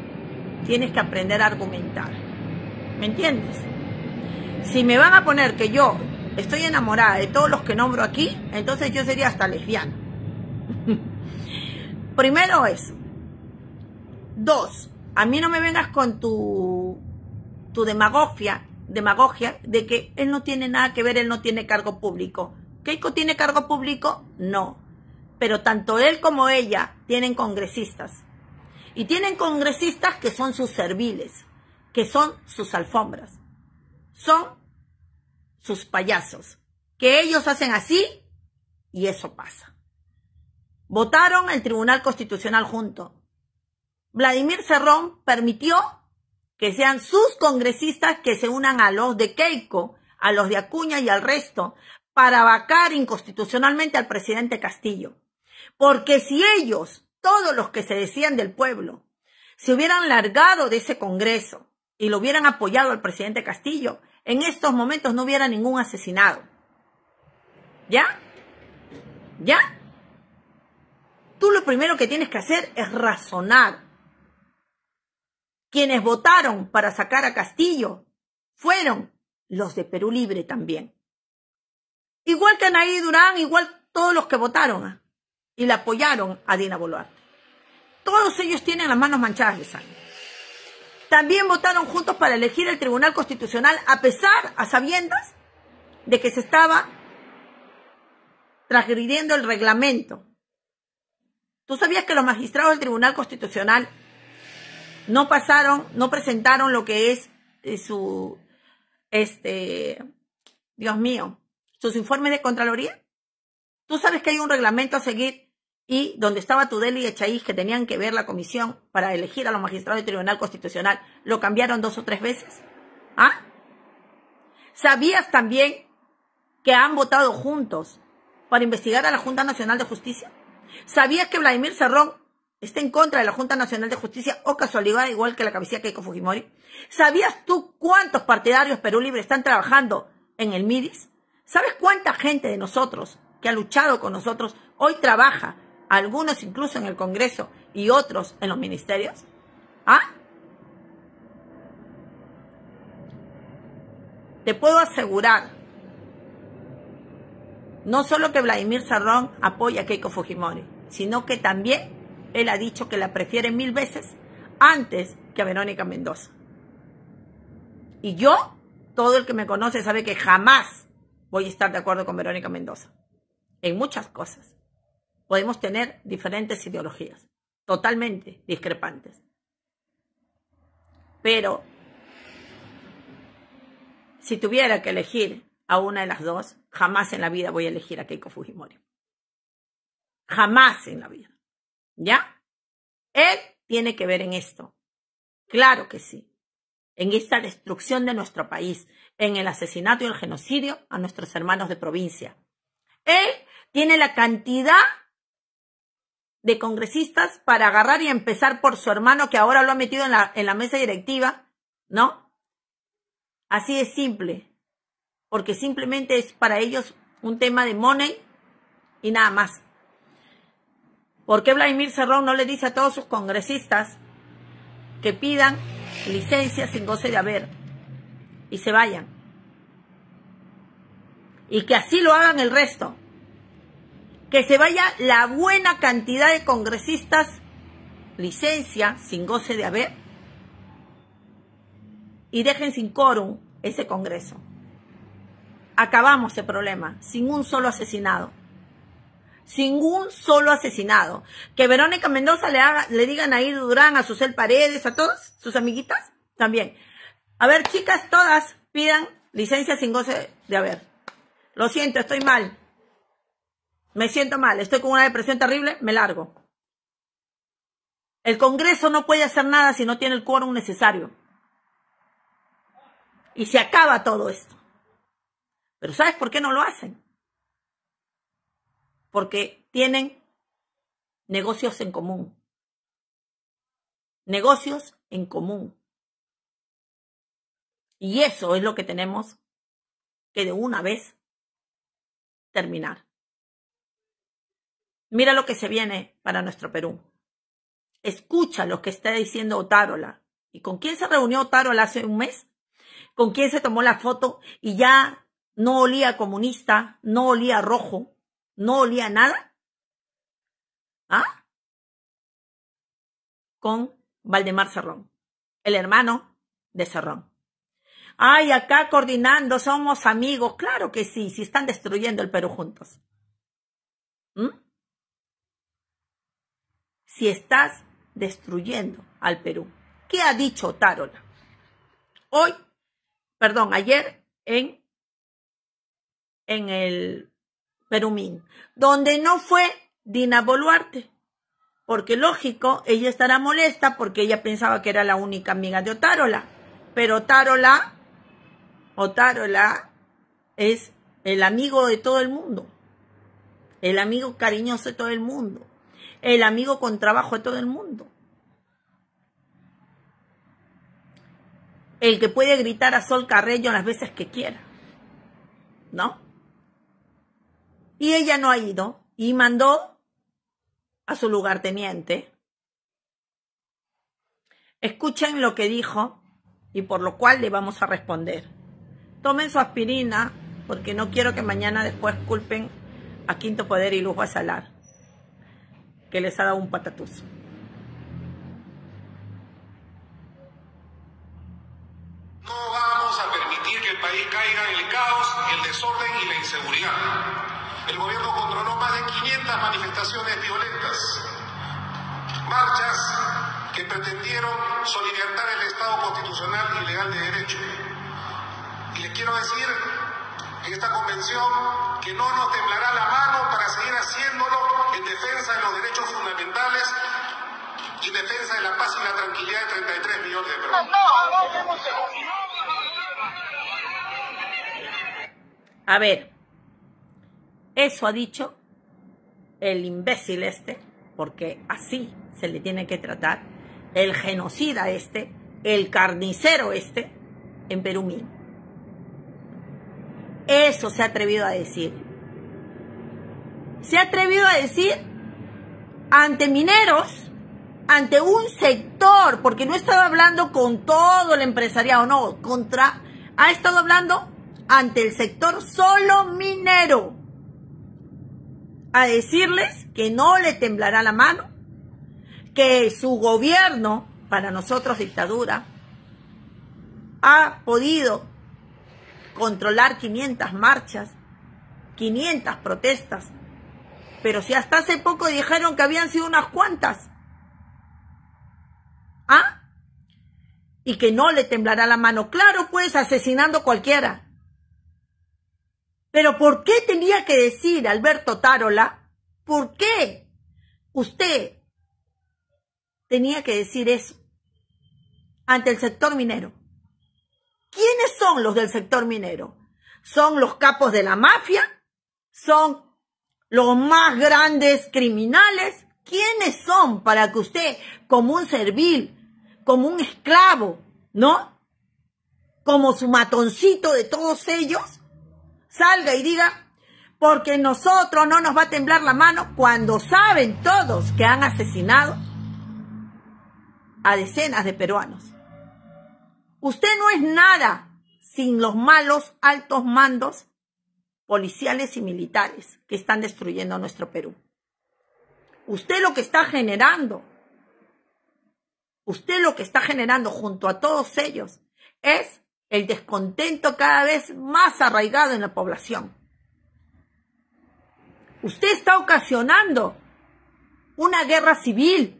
tienes que aprender a argumentar. ¿Me entiendes? Si me van a poner que yo estoy enamorada de todos los que nombro aquí, entonces yo sería hasta lesbiana. Primero eso. Dos, a mí no me vengas con tu, tu demagogia demagogia de que él no tiene nada que ver, él no tiene cargo público. ¿Keiko tiene cargo público? No. Pero tanto él como ella tienen congresistas. Y tienen congresistas que son sus serviles, que son sus alfombras, son sus payasos, que ellos hacen así y eso pasa. Votaron el Tribunal Constitucional junto. Vladimir Cerrón permitió que sean sus congresistas que se unan a los de Keiko, a los de Acuña y al resto, para vacar inconstitucionalmente al presidente Castillo. Porque si ellos, todos los que se decían del pueblo, se hubieran largado de ese Congreso y lo hubieran apoyado al presidente Castillo, en estos momentos no hubiera ningún asesinado. ¿Ya? ¿Ya? Tú lo primero que tienes que hacer es razonar quienes votaron para sacar a Castillo fueron los de Perú Libre también. Igual que Anaí Durán, igual todos los que votaron ¿ah? y le apoyaron a Dina Boluarte. Todos ellos tienen las manos manchadas de sangre. También votaron juntos para elegir el Tribunal Constitucional a pesar, a sabiendas, de que se estaba transgrediendo el reglamento. ¿Tú sabías que los magistrados del Tribunal Constitucional no pasaron, no presentaron lo que es eh, su, este, Dios mío, sus informes de Contraloría. Tú sabes que hay un reglamento a seguir y donde estaba Tudeli y Echaíz que tenían que ver la comisión para elegir a los magistrados del Tribunal Constitucional, lo cambiaron dos o tres veces. ¿Ah? ¿Sabías también que han votado juntos para investigar a la Junta Nacional de Justicia? ¿Sabías que Vladimir Cerrón está en contra de la Junta Nacional de Justicia o casualidad, igual que la cabecilla Keiko Fujimori? ¿Sabías tú cuántos partidarios Perú Libre están trabajando en el MIDIS? ¿Sabes cuánta gente de nosotros que ha luchado con nosotros hoy trabaja? Algunos incluso en el Congreso y otros en los ministerios. ¿Ah? Te puedo asegurar no solo que Vladimir Sarrón apoya a Keiko Fujimori, sino que también él ha dicho que la prefiere mil veces antes que a Verónica Mendoza. Y yo, todo el que me conoce sabe que jamás voy a estar de acuerdo con Verónica Mendoza. En muchas cosas. Podemos tener diferentes ideologías, totalmente discrepantes. Pero si tuviera que elegir a una de las dos, jamás en la vida voy a elegir a Keiko Fujimori. Jamás en la vida. ¿Ya? Él tiene que ver en esto. Claro que sí. En esta destrucción de nuestro país, en el asesinato y el genocidio a nuestros hermanos de provincia. Él tiene la cantidad de congresistas para agarrar y empezar por su hermano que ahora lo ha metido en la, mesa directiva, ¿no? Así es simple, porque simplemente es para ellos un tema de money y nada más. ¿Por qué Vladimir Cerrón no le dice a todos sus congresistas que pidan licencia sin goce de haber y se vayan? Y que así lo hagan el resto. Que se vaya la buena cantidad de congresistas licencia sin goce de haber y dejen sin quórum ese Congreso. Acabamos el problema sin un solo asesinado sin un solo asesinado. Que Verónica Mendoza le, haga, le digan a Durán, a Susel Paredes, a todos sus amiguitas también. A ver, chicas, todas pidan licencia sin goce de haber. Lo siento, estoy mal. Me siento mal, estoy con una depresión terrible, me largo. El Congreso no puede hacer nada si no tiene el quórum necesario. Y se acaba todo esto. Pero ¿sabes por qué no lo hacen? porque tienen negocios en común. Negocios en común. Y eso es lo que tenemos que de una vez terminar. Mira lo que se viene para nuestro Perú. Escucha lo que está diciendo Otárola. ¿Y con quién se reunió Otárola hace un mes? ¿Con quién se tomó la foto y ya no olía comunista, no olía rojo? no olía nada. ¿Ah? Con Valdemar Cerrón, el hermano de Cerrón. Ay, acá coordinando, somos amigos. Claro que sí, si están destruyendo el Perú juntos. ¿Mm? Si estás destruyendo al Perú. ¿Qué ha dicho Tarola? Hoy, perdón, ayer en, en el Perumín, donde no fue Dina Boluarte. Porque lógico, ella estará molesta porque ella pensaba que era la única amiga de Otárola. Pero Otárola, Otárola es el amigo de todo el mundo. El amigo cariñoso de todo el mundo. El amigo con trabajo de todo el mundo. El que puede gritar a Sol Carrello las veces que quiera. ¿No? Y ella no ha ido y mandó a su lugarteniente. Escuchen lo que dijo y por lo cual le vamos a responder. Tomen su aspirina porque no quiero que mañana después culpen a Quinto Poder y a salar que les ha dado un patatuzo. No vamos a permitir que el país caiga en el caos, el desorden y la inseguridad el gobierno controló más de 500 manifestaciones violentas, marchas que pretendieron solidarizar el Estado constitucional y legal de derecho. Y les quiero decir en esta convención que no nos temblará la mano para seguir haciéndolo en defensa de los derechos fundamentales y en defensa de la paz y la tranquilidad de 33 millones de personas. A ver, eso ha dicho el imbécil este, porque así se le tiene que tratar, el genocida este, el carnicero este, en Perú mismo Eso se ha atrevido a decir. Se ha atrevido a decir ante mineros, ante un sector, porque no estaba hablando con todo el empresariado, no, contra, ha estado hablando ante el sector solo minero a decirles que no le temblará la mano, que su gobierno, para nosotros dictadura, ha podido controlar 500 marchas, 500 protestas, pero si hasta hace poco dijeron que habían sido unas cuantas. ¿Ah? Y que no le temblará la mano. Claro, pues asesinando cualquiera. Pero ¿por qué tenía que decir Alberto Tarola? ¿Por qué usted tenía que decir eso ante el sector minero? ¿Quiénes son los del sector minero? ¿Son los capos de la mafia? ¿Son los más grandes criminales? ¿Quiénes son para que usted, como un servil, como un esclavo, ¿no? Como su matoncito de todos ellos, salga y diga, porque nosotros no nos va a temblar la mano cuando saben todos que han asesinado a decenas de peruanos. Usted no es nada sin los malos altos mandos policiales y militares que están destruyendo nuestro Perú. Usted lo que está generando, usted lo que está generando junto a todos ellos es el descontento cada vez más arraigado en la población. Usted está ocasionando una guerra civil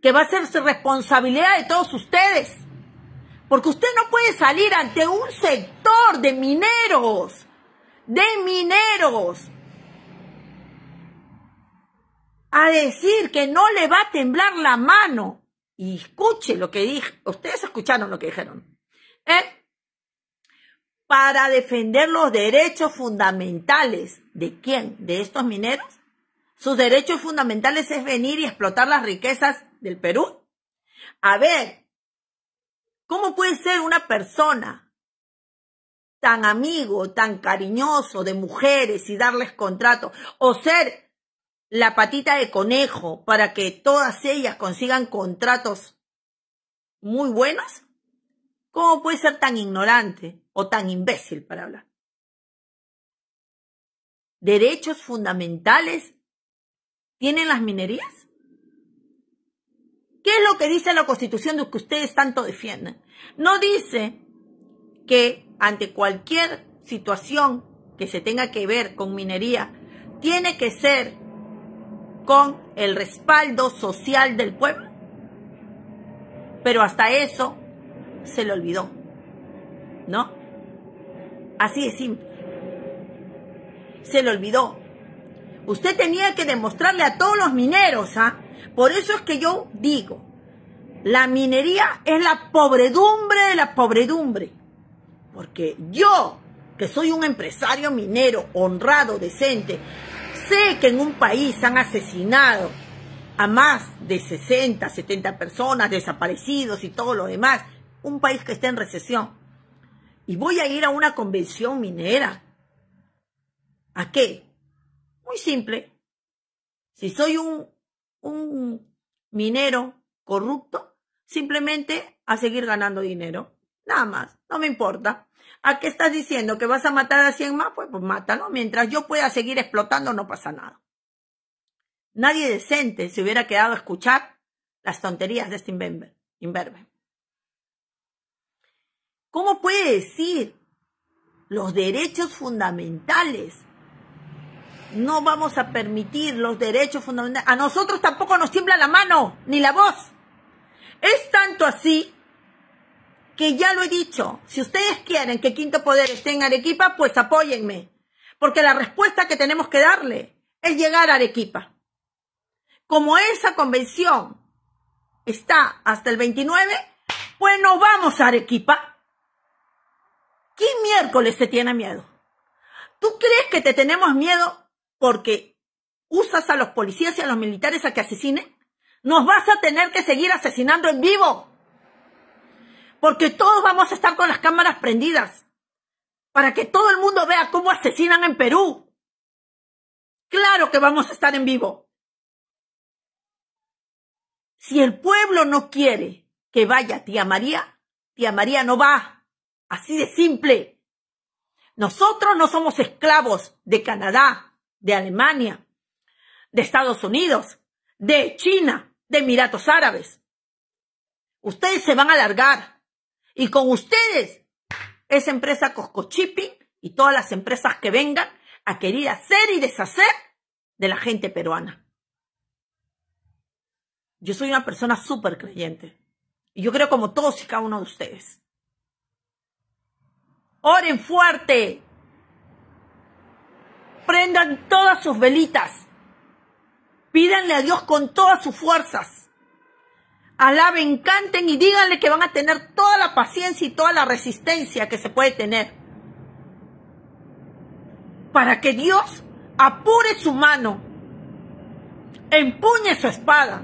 que va a ser responsabilidad de todos ustedes. Porque usted no puede salir ante un sector de mineros, de mineros, a decir que no le va a temblar la mano. Y escuche lo que dije. Ustedes escucharon lo que dijeron para defender los derechos fundamentales de quién, de estos mineros. Sus derechos fundamentales es venir y explotar las riquezas del Perú. A ver, ¿cómo puede ser una persona tan amigo, tan cariñoso de mujeres y darles contratos O ser la patita de conejo para que todas ellas consigan contratos muy buenos. ¿Cómo puede ser tan ignorante o tan imbécil para hablar? ¿Derechos fundamentales tienen las minerías? ¿Qué es lo que dice la Constitución de que ustedes tanto defienden? No dice que ante cualquier situación que se tenga que ver con minería, tiene que ser con el respaldo social del pueblo. Pero hasta eso se le olvidó. ¿No? Así de simple. Se le olvidó. Usted tenía que demostrarle a todos los mineros, ¿ah? Por eso es que yo digo, la minería es la pobredumbre de la pobredumbre. Porque yo, que soy un empresario minero honrado, decente, sé que en un país han asesinado a más de 60, 70 personas, desaparecidos y todo lo demás un país que está en recesión. Y voy a ir a una convención minera. ¿A qué? Muy simple. Si soy un, un minero corrupto, simplemente a seguir ganando dinero. Nada más, no me importa. ¿A qué estás diciendo? ¿Que vas a matar a 100 más? Pues, pues, mátalo. Mientras yo pueda seguir explotando, no pasa nada. Nadie decente se hubiera quedado a escuchar las tonterías de este imberbe. ¿Cómo puede decir los derechos fundamentales? No vamos a permitir los derechos fundamentales. A nosotros tampoco nos tiembla la mano ni la voz. Es tanto así que ya lo he dicho. Si ustedes quieren que Quinto Poder esté en Arequipa, pues apóyenme. Porque la respuesta que tenemos que darle es llegar a Arequipa. Como esa convención está hasta el 29, pues no vamos a Arequipa. ¿Qué miércoles se tiene miedo? ¿Tú crees que te tenemos miedo porque usas a los policías y a los militares a que asesinen? Nos vas a tener que seguir asesinando en vivo. Porque todos vamos a estar con las cámaras prendidas. Para que todo el mundo vea cómo asesinan en Perú. Claro que vamos a estar en vivo. Si el pueblo no quiere que vaya tía María, tía María no va. Así de simple. Nosotros no somos esclavos de Canadá, de Alemania, de Estados Unidos, de China, de Emiratos Árabes. Ustedes se van a largar. Y con ustedes, esa empresa Cosco y todas las empresas que vengan a querer hacer y deshacer de la gente peruana. Yo soy una persona súper creyente. Y yo creo como todos y cada uno de ustedes. Oren fuerte. Prendan todas sus velitas. Pídanle a Dios con todas sus fuerzas. Alaben, canten y díganle que van a tener toda la paciencia y toda la resistencia que se puede tener. Para que Dios apure su mano, empuñe su espada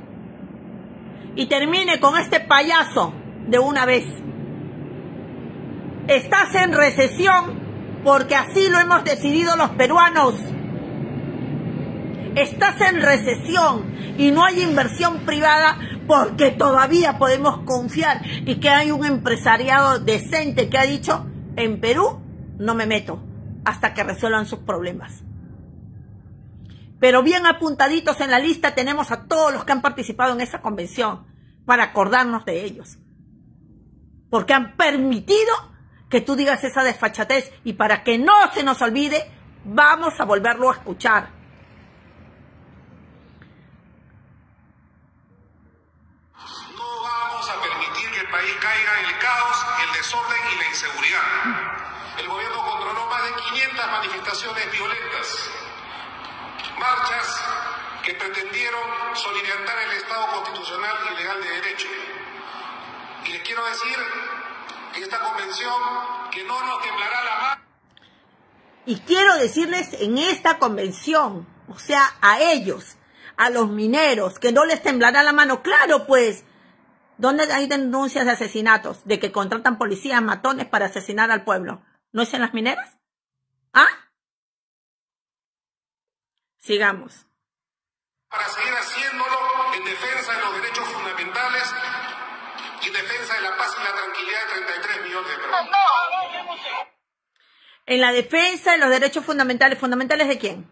y termine con este payaso de una vez. Estás en recesión porque así lo hemos decidido los peruanos. Estás en recesión y no hay inversión privada porque todavía podemos confiar y que hay un empresariado decente que ha dicho, en Perú no me meto hasta que resuelvan sus problemas. Pero bien apuntaditos en la lista tenemos a todos los que han participado en esa convención para acordarnos de ellos. Porque han permitido que tú digas esa desfachatez y para que no se nos olvide, vamos a volverlo a escuchar. No vamos a permitir que el país caiga en el caos, el desorden y la inseguridad. El gobierno controló más de 500 manifestaciones violentas, marchas que pretendieron soliviantar el Estado constitucional y legal de derecho. Y les quiero decir esta convención que no nos temblará la mano. Y quiero decirles en esta convención, o sea, a ellos, a los mineros, que no les temblará la mano. Claro, pues, ¿dónde hay denuncias de asesinatos? De que contratan policías matones para asesinar al pueblo. ¿No es en las mineras? ¿Ah? Sigamos. Para seguir haciéndolo en defensa de los derechos fundamentales defensa de la paz y la tranquilidad de 33 millones de personas. En la defensa de los derechos fundamentales, fundamentales de quién?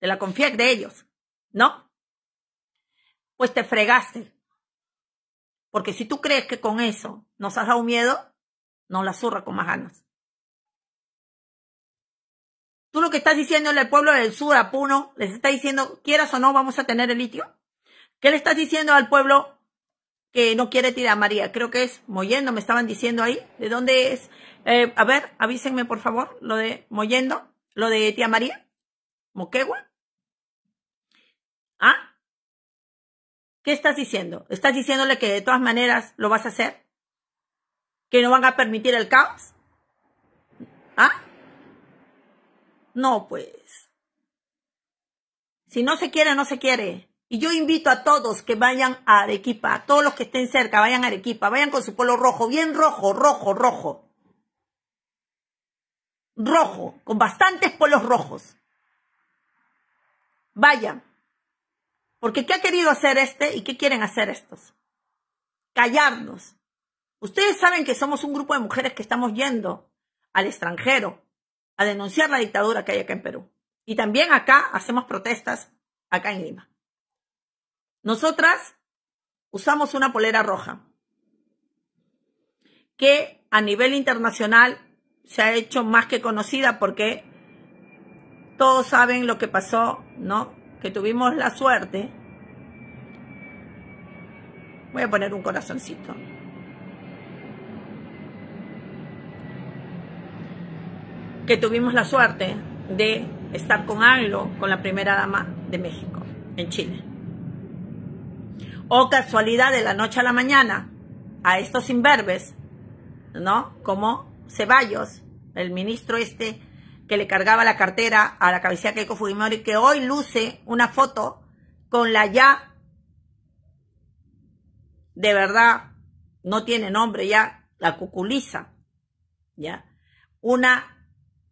De la confianza de ellos, ¿no? Pues te fregaste. Porque si tú crees que con eso nos has dado miedo, no la zurra con más ganas. Tú lo que estás diciendo al pueblo del sur, a Puno, les estás diciendo, quieras o no, vamos a tener el litio. ¿Qué le estás diciendo al pueblo que no quiere tirar María? Creo que es Moyendo, me estaban diciendo ahí. ¿De dónde es? Eh, a ver, avísenme por favor, lo de Moyendo, lo de tía María, Moquegua. ¿Ah? ¿Qué estás diciendo? ¿Estás diciéndole que de todas maneras lo vas a hacer? ¿Que no van a permitir el caos? ¿Ah? No, pues. Si no se quiere, no se quiere. Y yo invito a todos que vayan a Arequipa, a todos los que estén cerca, vayan a Arequipa, vayan con su polo rojo, bien rojo, rojo, rojo. Rojo, con bastantes polos rojos. Vayan. Porque ¿qué ha querido hacer este y qué quieren hacer estos? Callarnos. Ustedes saben que somos un grupo de mujeres que estamos yendo al extranjero a denunciar la dictadura que hay acá en Perú. Y también acá hacemos protestas, acá en Lima. Nosotras usamos una polera roja que a nivel internacional se ha hecho más que conocida porque todos saben lo que pasó, ¿no? Que tuvimos la suerte. Voy a poner un corazoncito. Que tuvimos la suerte de estar con Anglo, con la primera dama de México, en Chile o casualidad de la noche a la mañana a estos imberbes, ¿no? Como Ceballos, el ministro este que le cargaba la cartera a la cabecilla Keiko Fujimori, que hoy luce una foto con la ya, de verdad, no tiene nombre ya, la cuculiza, ¿ya? Una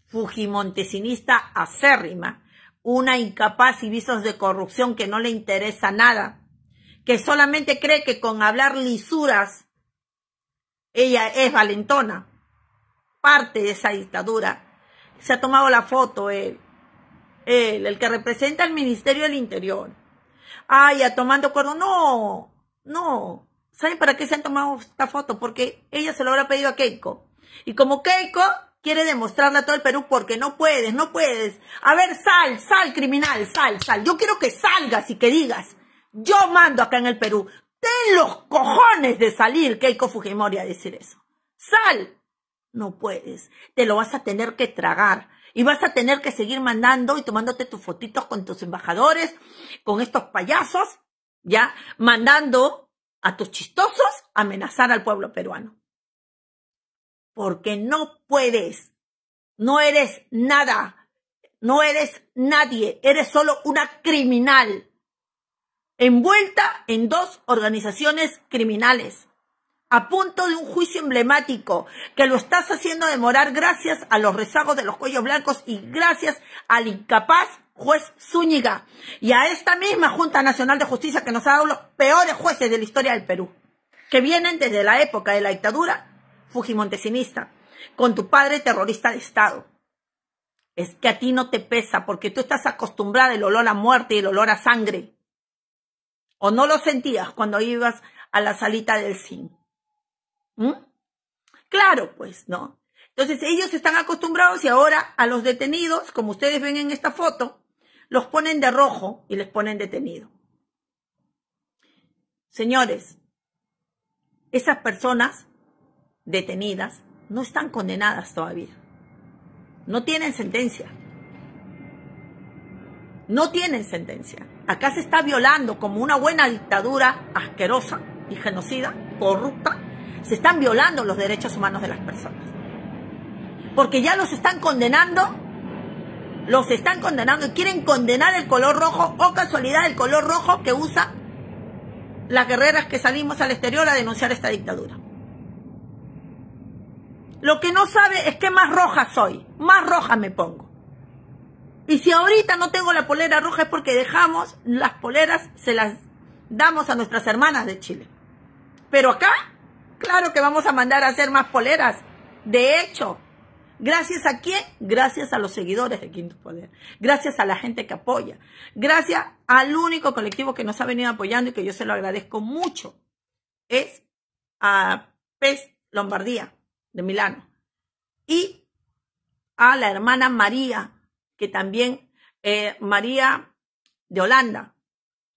fujimontesinista acérrima, una incapaz y visos de corrupción que no le interesa nada, que solamente cree que con hablar lisuras ella es valentona, parte de esa dictadura. Se ha tomado la foto él, el que representa al Ministerio del Interior. Ah, ya tomando acuerdo, no, no. ¿Saben para qué se han tomado esta foto? Porque ella se lo habrá pedido a Keiko. Y como Keiko quiere demostrarle a todo el Perú porque no puedes, no puedes. A ver, sal, sal, criminal, sal, sal. Yo quiero que salgas y que digas, yo mando acá en el Perú. Ten los cojones de salir, Keiko Fujimori, a decir eso. Sal. No puedes. Te lo vas a tener que tragar. Y vas a tener que seguir mandando y tomándote tus fotitos con tus embajadores, con estos payasos, ¿ya? Mandando a tus chistosos amenazar al pueblo peruano. Porque no puedes. No eres nada. No eres nadie. Eres solo una criminal envuelta en dos organizaciones criminales, a punto de un juicio emblemático que lo estás haciendo demorar gracias a los rezagos de los cuellos blancos y gracias al incapaz juez Zúñiga y a esta misma Junta Nacional de Justicia que nos ha dado los peores jueces de la historia del Perú, que vienen desde la época de la dictadura fujimontesinista, con tu padre terrorista de Estado. Es que a ti no te pesa porque tú estás acostumbrada al olor a muerte y el olor a sangre o no lo sentías cuando ibas a la salita del sin? ¿Mm? Claro, pues, ¿no? Entonces ellos están acostumbrados y ahora a los detenidos, como ustedes ven en esta foto, los ponen de rojo y les ponen detenido. Señores, esas personas detenidas no están condenadas todavía. No tienen sentencia. No tienen sentencia. Acá se está violando como una buena dictadura asquerosa y genocida, corrupta. Se están violando los derechos humanos de las personas. Porque ya los están condenando, los están condenando y quieren condenar el color rojo, o casualidad, el color rojo que usa las guerreras que salimos al exterior a denunciar esta dictadura. Lo que no sabe es que más roja soy, más roja me pongo. Y si ahorita no tengo la polera roja es porque dejamos las poleras, se las damos a nuestras hermanas de Chile. Pero acá, claro que vamos a mandar a hacer más poleras. De hecho, ¿Gracias a quién? Gracias a los seguidores de Quinto Poder. Gracias a la gente que apoya. Gracias al único colectivo que nos ha venido apoyando y que yo se lo agradezco mucho. Es a Pez Lombardía de Milano. Y a la hermana María que también eh, María de Holanda,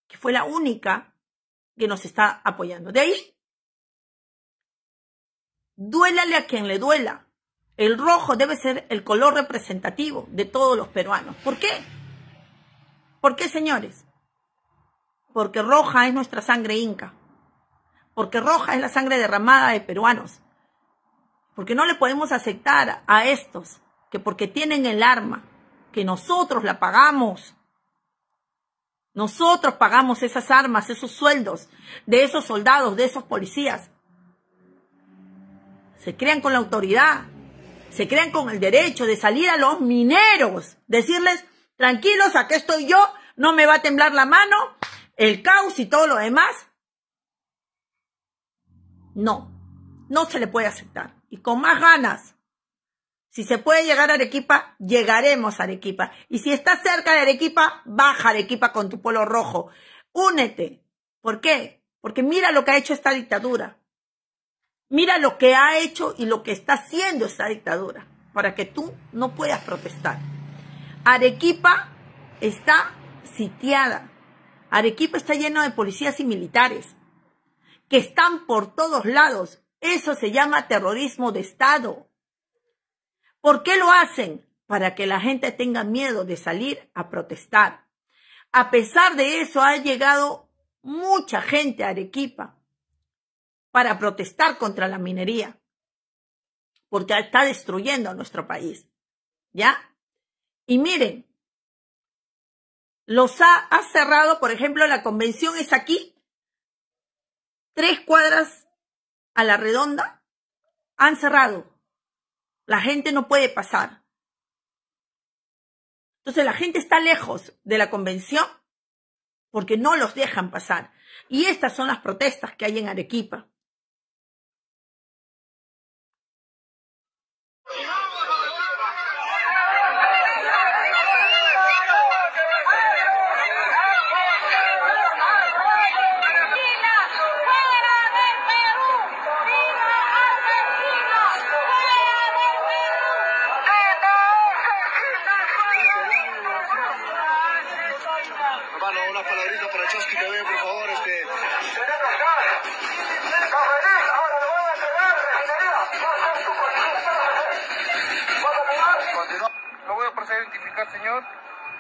que fue la única que nos está apoyando. De ahí, duélale a quien le duela. El rojo debe ser el color representativo de todos los peruanos. ¿Por qué? ¿Por qué, señores? Porque roja es nuestra sangre inca. Porque roja es la sangre derramada de peruanos. Porque no le podemos aceptar a estos que porque tienen el arma, que nosotros la pagamos. Nosotros pagamos esas armas, esos sueldos de esos soldados, de esos policías. Se crean con la autoridad, se crean con el derecho de salir a los mineros, decirles, tranquilos, aquí estoy yo, no me va a temblar la mano, el caos y todo lo demás. No, no se le puede aceptar. Y con más ganas si se puede llegar a Arequipa, llegaremos a Arequipa. Y si estás cerca de Arequipa, baja Arequipa con tu polo rojo. Únete. ¿Por qué? Porque mira lo que ha hecho esta dictadura. Mira lo que ha hecho y lo que está haciendo esta dictadura para que tú no puedas protestar. Arequipa está sitiada. Arequipa está lleno de policías y militares que están por todos lados. Eso se llama terrorismo de Estado. ¿Por qué lo hacen? Para que la gente tenga miedo de salir a protestar. A pesar de eso, ha llegado mucha gente a Arequipa para protestar contra la minería, porque está destruyendo a nuestro país. ¿Ya? Y miren, los ha, ha, cerrado, por ejemplo, la convención es aquí, tres cuadras a la redonda, han cerrado. La gente no puede pasar. Entonces la gente está lejos de la convención porque no los dejan pasar. Y estas son las protestas que hay en Arequipa.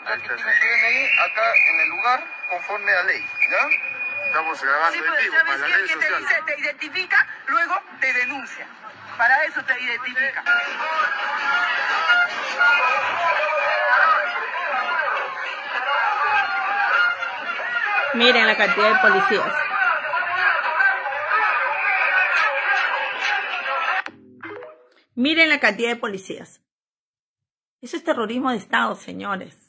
acá en el lugar, conforme a ley, ¿ya? Estamos grabando el en pues, la ley te identifica, luego te denuncia. Para eso te identifica. Miren la cantidad de policías. Miren la cantidad de policías. Eso es terrorismo de Estado, señores.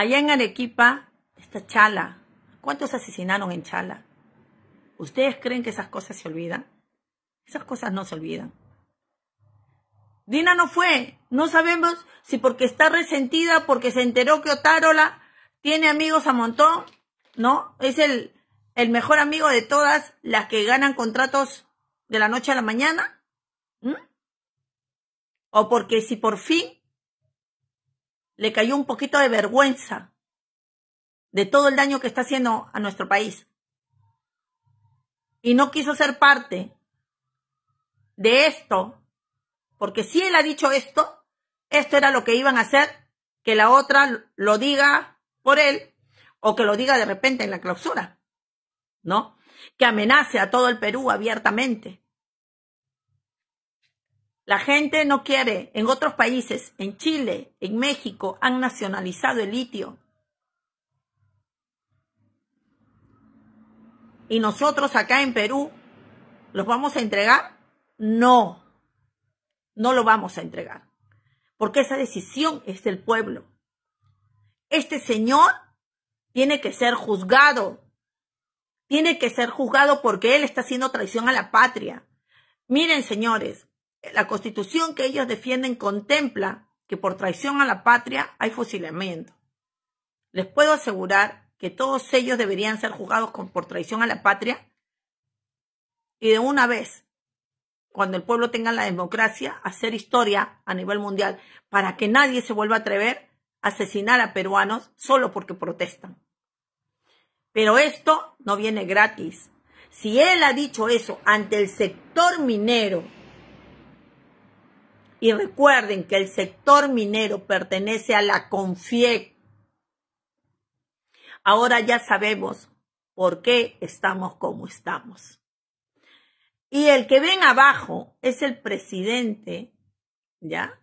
Allá en Arequipa está Chala. ¿Cuántos asesinaron en Chala? ¿Ustedes creen que esas cosas se olvidan? Esas cosas no se olvidan. Dina no fue. No sabemos si porque está resentida, porque se enteró que Otárola tiene amigos a montón, ¿no? Es el, el mejor amigo de todas las que ganan contratos de la noche a la mañana. O porque si por fin le cayó un poquito de vergüenza de todo el daño que está haciendo a nuestro país. Y no quiso ser parte de esto, porque si él ha dicho esto, esto era lo que iban a hacer, que la otra lo diga por él o que lo diga de repente en la clausura, ¿no? Que amenace a todo el Perú abiertamente. La gente no quiere. En otros países, en Chile, en México, han nacionalizado el litio. ¿Y nosotros acá en Perú los vamos a entregar? No, no lo vamos a entregar. Porque esa decisión es del pueblo. Este señor tiene que ser juzgado. Tiene que ser juzgado porque él está haciendo traición a la patria. Miren, señores, la constitución que ellos defienden contempla que por traición a la patria hay fusilamiento. Les puedo asegurar que todos ellos deberían ser juzgados por traición a la patria y de una vez, cuando el pueblo tenga la democracia, hacer historia a nivel mundial para que nadie se vuelva a atrever a asesinar a peruanos solo porque protestan. Pero esto no viene gratis. Si él ha dicho eso ante el sector minero, y recuerden que el sector minero pertenece a la CONFIEC. Ahora ya sabemos por qué estamos como estamos. Y el que ven abajo es el presidente, ¿ya?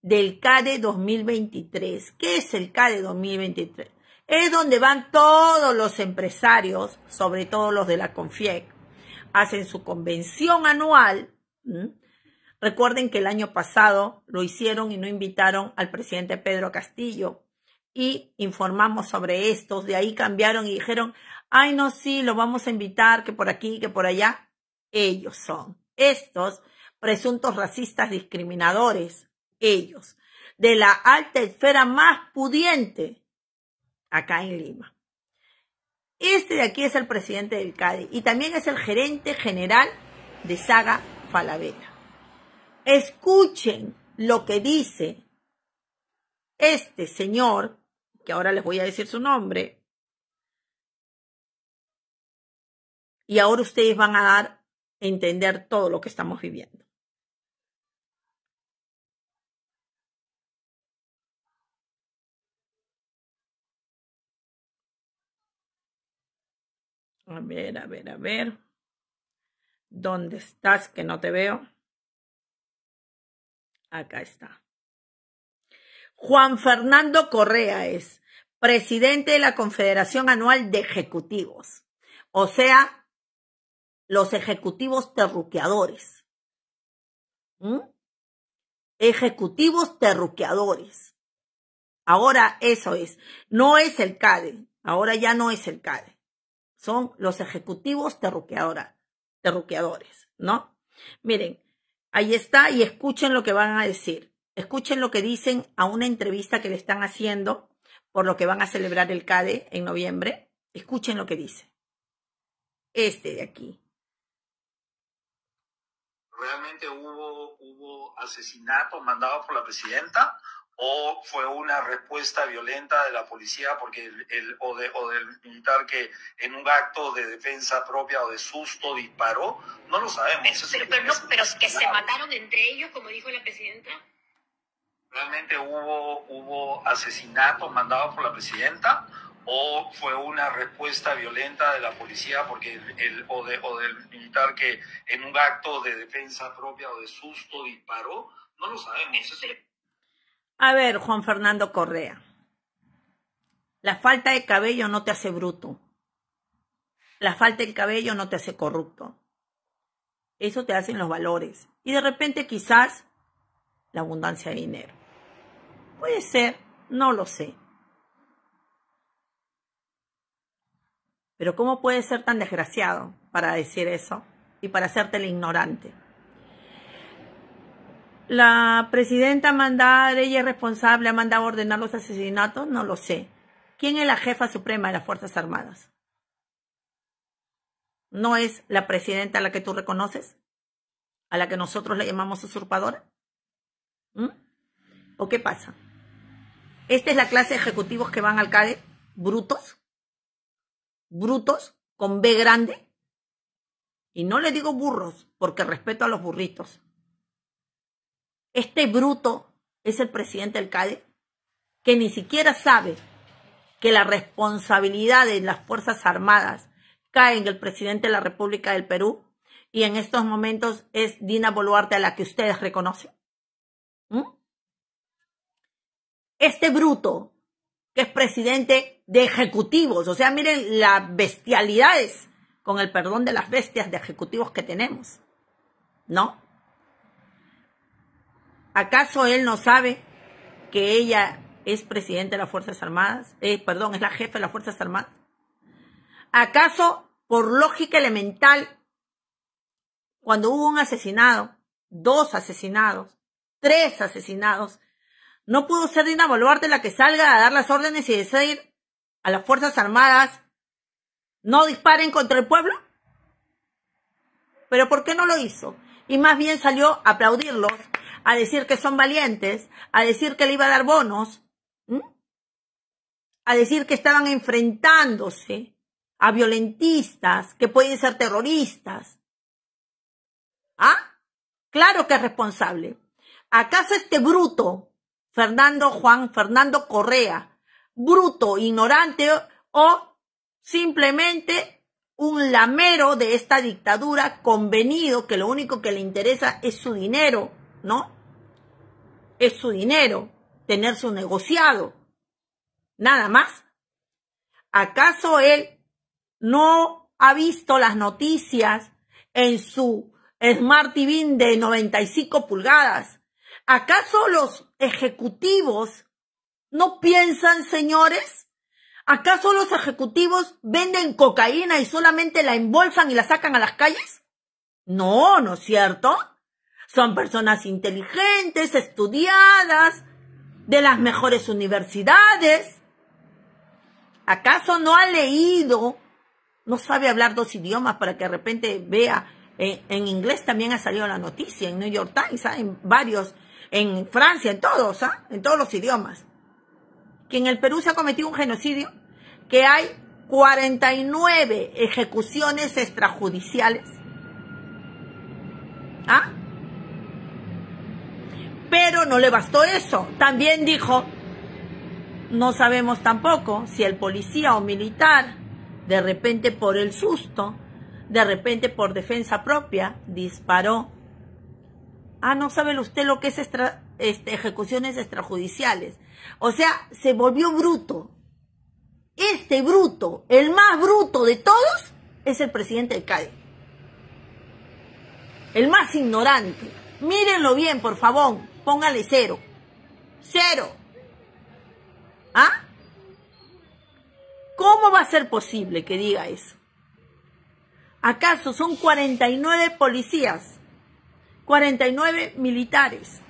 Del CADE 2023. ¿Qué es el CADE 2023? Es donde van todos los empresarios, sobre todo los de la CONFIEC. Hacen su convención anual. Recuerden que el año pasado lo hicieron y no invitaron al presidente Pedro Castillo y informamos sobre estos. De ahí cambiaron y dijeron, ay no, sí, lo vamos a invitar, que por aquí, que por allá. Ellos son estos presuntos racistas discriminadores, ellos, de la alta esfera más pudiente acá en Lima. Este de aquí es el presidente del CADE y también es el gerente general de Saga Falabella. Escuchen lo que dice este señor, que ahora les voy a decir su nombre, y ahora ustedes van a dar a entender todo lo que estamos viviendo. A ver, a ver, a ver. ¿Dónde estás que no te veo? Acá está. Juan Fernando Correa es presidente de la Confederación Anual de Ejecutivos, o sea, los ejecutivos terruqueadores. ¿Mm? Ejecutivos terruqueadores. Ahora eso es, no es el CADE, ahora ya no es el CADE, son los ejecutivos terruqueadores, ¿no? Miren, Ahí está y escuchen lo que van a decir. Escuchen lo que dicen a una entrevista que le están haciendo por lo que van a celebrar el CADE en noviembre. Escuchen lo que dice. Este de aquí. Realmente hubo, hubo asesinato mandado por la presidenta o fue una respuesta violenta de la policía porque el, o, del militar que en un acto de defensa propia o de susto disparó, no lo sabemos. Pero, pero es que se mataron entre ellos, como dijo la presidenta. ¿Realmente hubo, hubo asesinatos mandados por la presidenta? o fue una respuesta violenta de la policía porque el, o, del militar que en un acto de defensa propia o de susto disparó, no lo sabemos. Pero, a ver, Juan Fernando Correa. La falta de cabello no te hace bruto. La falta de cabello no te hace corrupto. Eso te hacen los valores. Y de repente quizás la abundancia de dinero. Puede ser, no lo sé. Pero ¿cómo puedes ser tan desgraciado para decir eso y para hacerte el ignorante? la presidenta mandó, ella es responsable, ha mandado a ordenar los asesinatos, no lo sé. ¿Quién es la jefa suprema de las Fuerzas Armadas? ¿No es la presidenta a la que tú reconoces? ¿A la que nosotros le llamamos usurpadora? ¿Mm? ¿O qué pasa? ¿Esta es la clase de ejecutivos que van al CAE? ¿Brutos? ¿Brutos? ¿Con B grande? Y no le digo burros, porque respeto a los burritos este bruto es el presidente del que ni siquiera sabe que la responsabilidad de las Fuerzas Armadas cae en el presidente de la República del Perú y en estos momentos es Dina Boluarte a la que ustedes reconocen. ¿Mm? Este bruto, que es presidente de ejecutivos, o sea, miren las bestialidades, con el perdón de las bestias de ejecutivos que tenemos, ¿no? ¿Acaso él no sabe que ella es presidente de las Fuerzas Armadas? Eh, perdón, es la jefa de las Fuerzas Armadas. ¿Acaso, por lógica elemental, cuando hubo un asesinado, dos asesinados, tres asesinados, no pudo ser Dina Boluarte la que salga a dar las órdenes y decir a las Fuerzas Armadas, no disparen contra el pueblo? ¿Pero por qué no lo hizo? Y más bien salió a aplaudirlos a decir que son valientes, a decir que le iba a dar bonos, a decir que estaban enfrentándose a violentistas que pueden ser terroristas. ¿Ah? Claro que es responsable. ¿Acaso este bruto, Fernando Juan, Fernando Correa, bruto, ignorante o simplemente un lamero de esta dictadura convenido que lo único que le interesa es su dinero, ¿no? es su dinero, tener su negociado, nada más. ¿Acaso él no ha visto las noticias en su Smart TV de 95 pulgadas? ¿Acaso los ejecutivos no piensan, señores? ¿Acaso los ejecutivos venden cocaína y solamente la embolsan y la sacan a las calles? No, ¿no es cierto? Son personas inteligentes, estudiadas, de las mejores universidades. ¿Acaso no ha leído? No sabe hablar dos idiomas para que de repente vea. Eh, en inglés también ha salido la noticia, en New York Times, ah, en varios, en Francia, en todos, ah, en todos los idiomas. Que en el Perú se ha cometido un genocidio, que hay 49 ejecuciones extrajudiciales. ¿Ah? Pero no le bastó eso. También dijo, no sabemos tampoco si el policía o militar, de repente por el susto, de repente por defensa propia, disparó. Ah, no sabe usted lo que es este, ejecuciones extrajudiciales. O sea, se volvió bruto. Este bruto, el más bruto de todos, es el presidente de CAE. El más ignorante. Mírenlo bien, por favor póngale cero. Cero. ¿Ah? ¿Cómo va a ser posible que diga eso? ¿Acaso son 49 policías, 49 militares,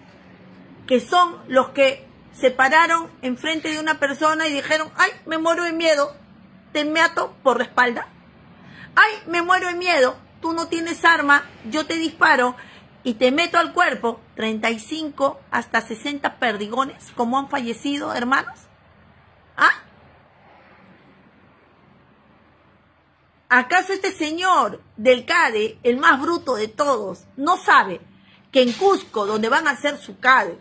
que son los que se pararon enfrente de una persona y dijeron, ay, me muero de miedo, te mato por la espalda? Ay, me muero de miedo, tú no tienes arma, yo te disparo y te meto al cuerpo 35 hasta 60 perdigones como han fallecido, hermanos. ¿Ah? ¿Acaso este señor del CADE, el más bruto de todos, no sabe que en Cusco, donde van a hacer su CADE,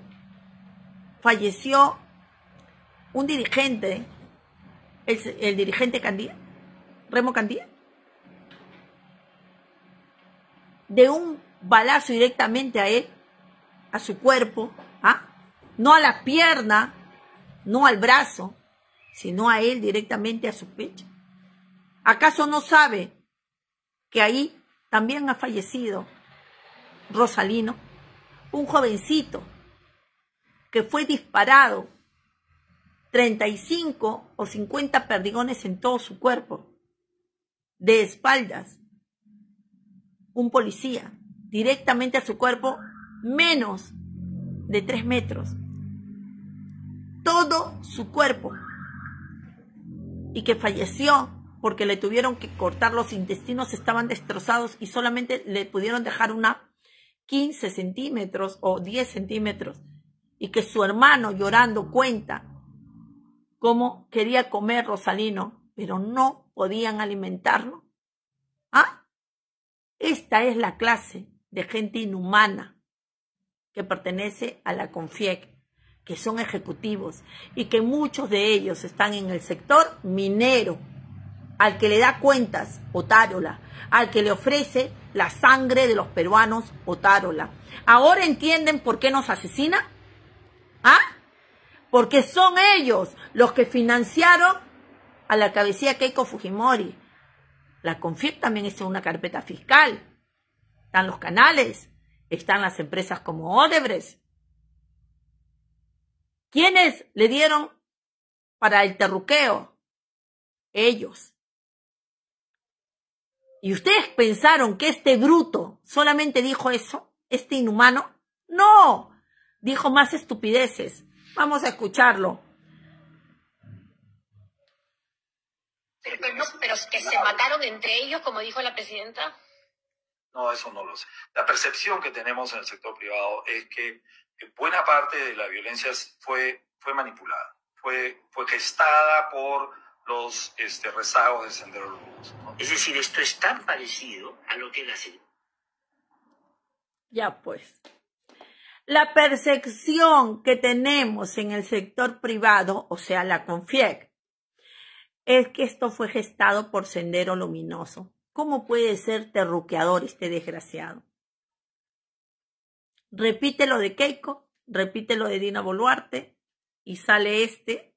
falleció un dirigente, el, el dirigente Candía, Remo Candía, de un balazo directamente a él, a su cuerpo, ¿ah? no a la pierna, no al brazo, sino a él directamente a su pecho. ¿Acaso no sabe que ahí también ha fallecido Rosalino, un jovencito que fue disparado 35 o 50 perdigones en todo su cuerpo, de espaldas, un policía directamente a su cuerpo menos de 3 metros. Todo su cuerpo. Y que falleció porque le tuvieron que cortar los intestinos, estaban destrozados y solamente le pudieron dejar una 15 centímetros o 10 centímetros. Y que su hermano llorando cuenta cómo quería comer Rosalino, pero no podían alimentarlo. ¿Ah? Esta es la clase de gente inhumana que pertenece a la CONFIEC, que son ejecutivos y que muchos de ellos están en el sector minero, al que le da cuentas Otárola, al que le ofrece la sangre de los peruanos Otárola. ¿Ahora entienden por qué nos asesina? ¿Ah? Porque son ellos los que financiaron a la cabecilla Keiko Fujimori. La CONFIEC también es una carpeta fiscal están los canales, están las empresas como Odebrecht. ¿Quiénes le dieron para el terruqueo? Ellos. ¿Y ustedes pensaron que este bruto solamente dijo eso? ¿Este inhumano? No, dijo más estupideces. Vamos a escucharlo. Pero, pero que se mataron entre ellos, como dijo la presidenta. No, eso no lo sé. La percepción que tenemos en el sector privado es que buena parte de la violencia fue, fue manipulada, fue, fue gestada por los este, rezagos de Sendero Luminoso. Es decir, esto es tan parecido a lo que la... Ya pues. La percepción que tenemos en el sector privado, o sea, la CONFIEC, es que esto fue gestado por Sendero Luminoso. ¿Cómo puede ser terruqueador este desgraciado? Repite lo de Keiko, repite lo de Dina Boluarte y sale este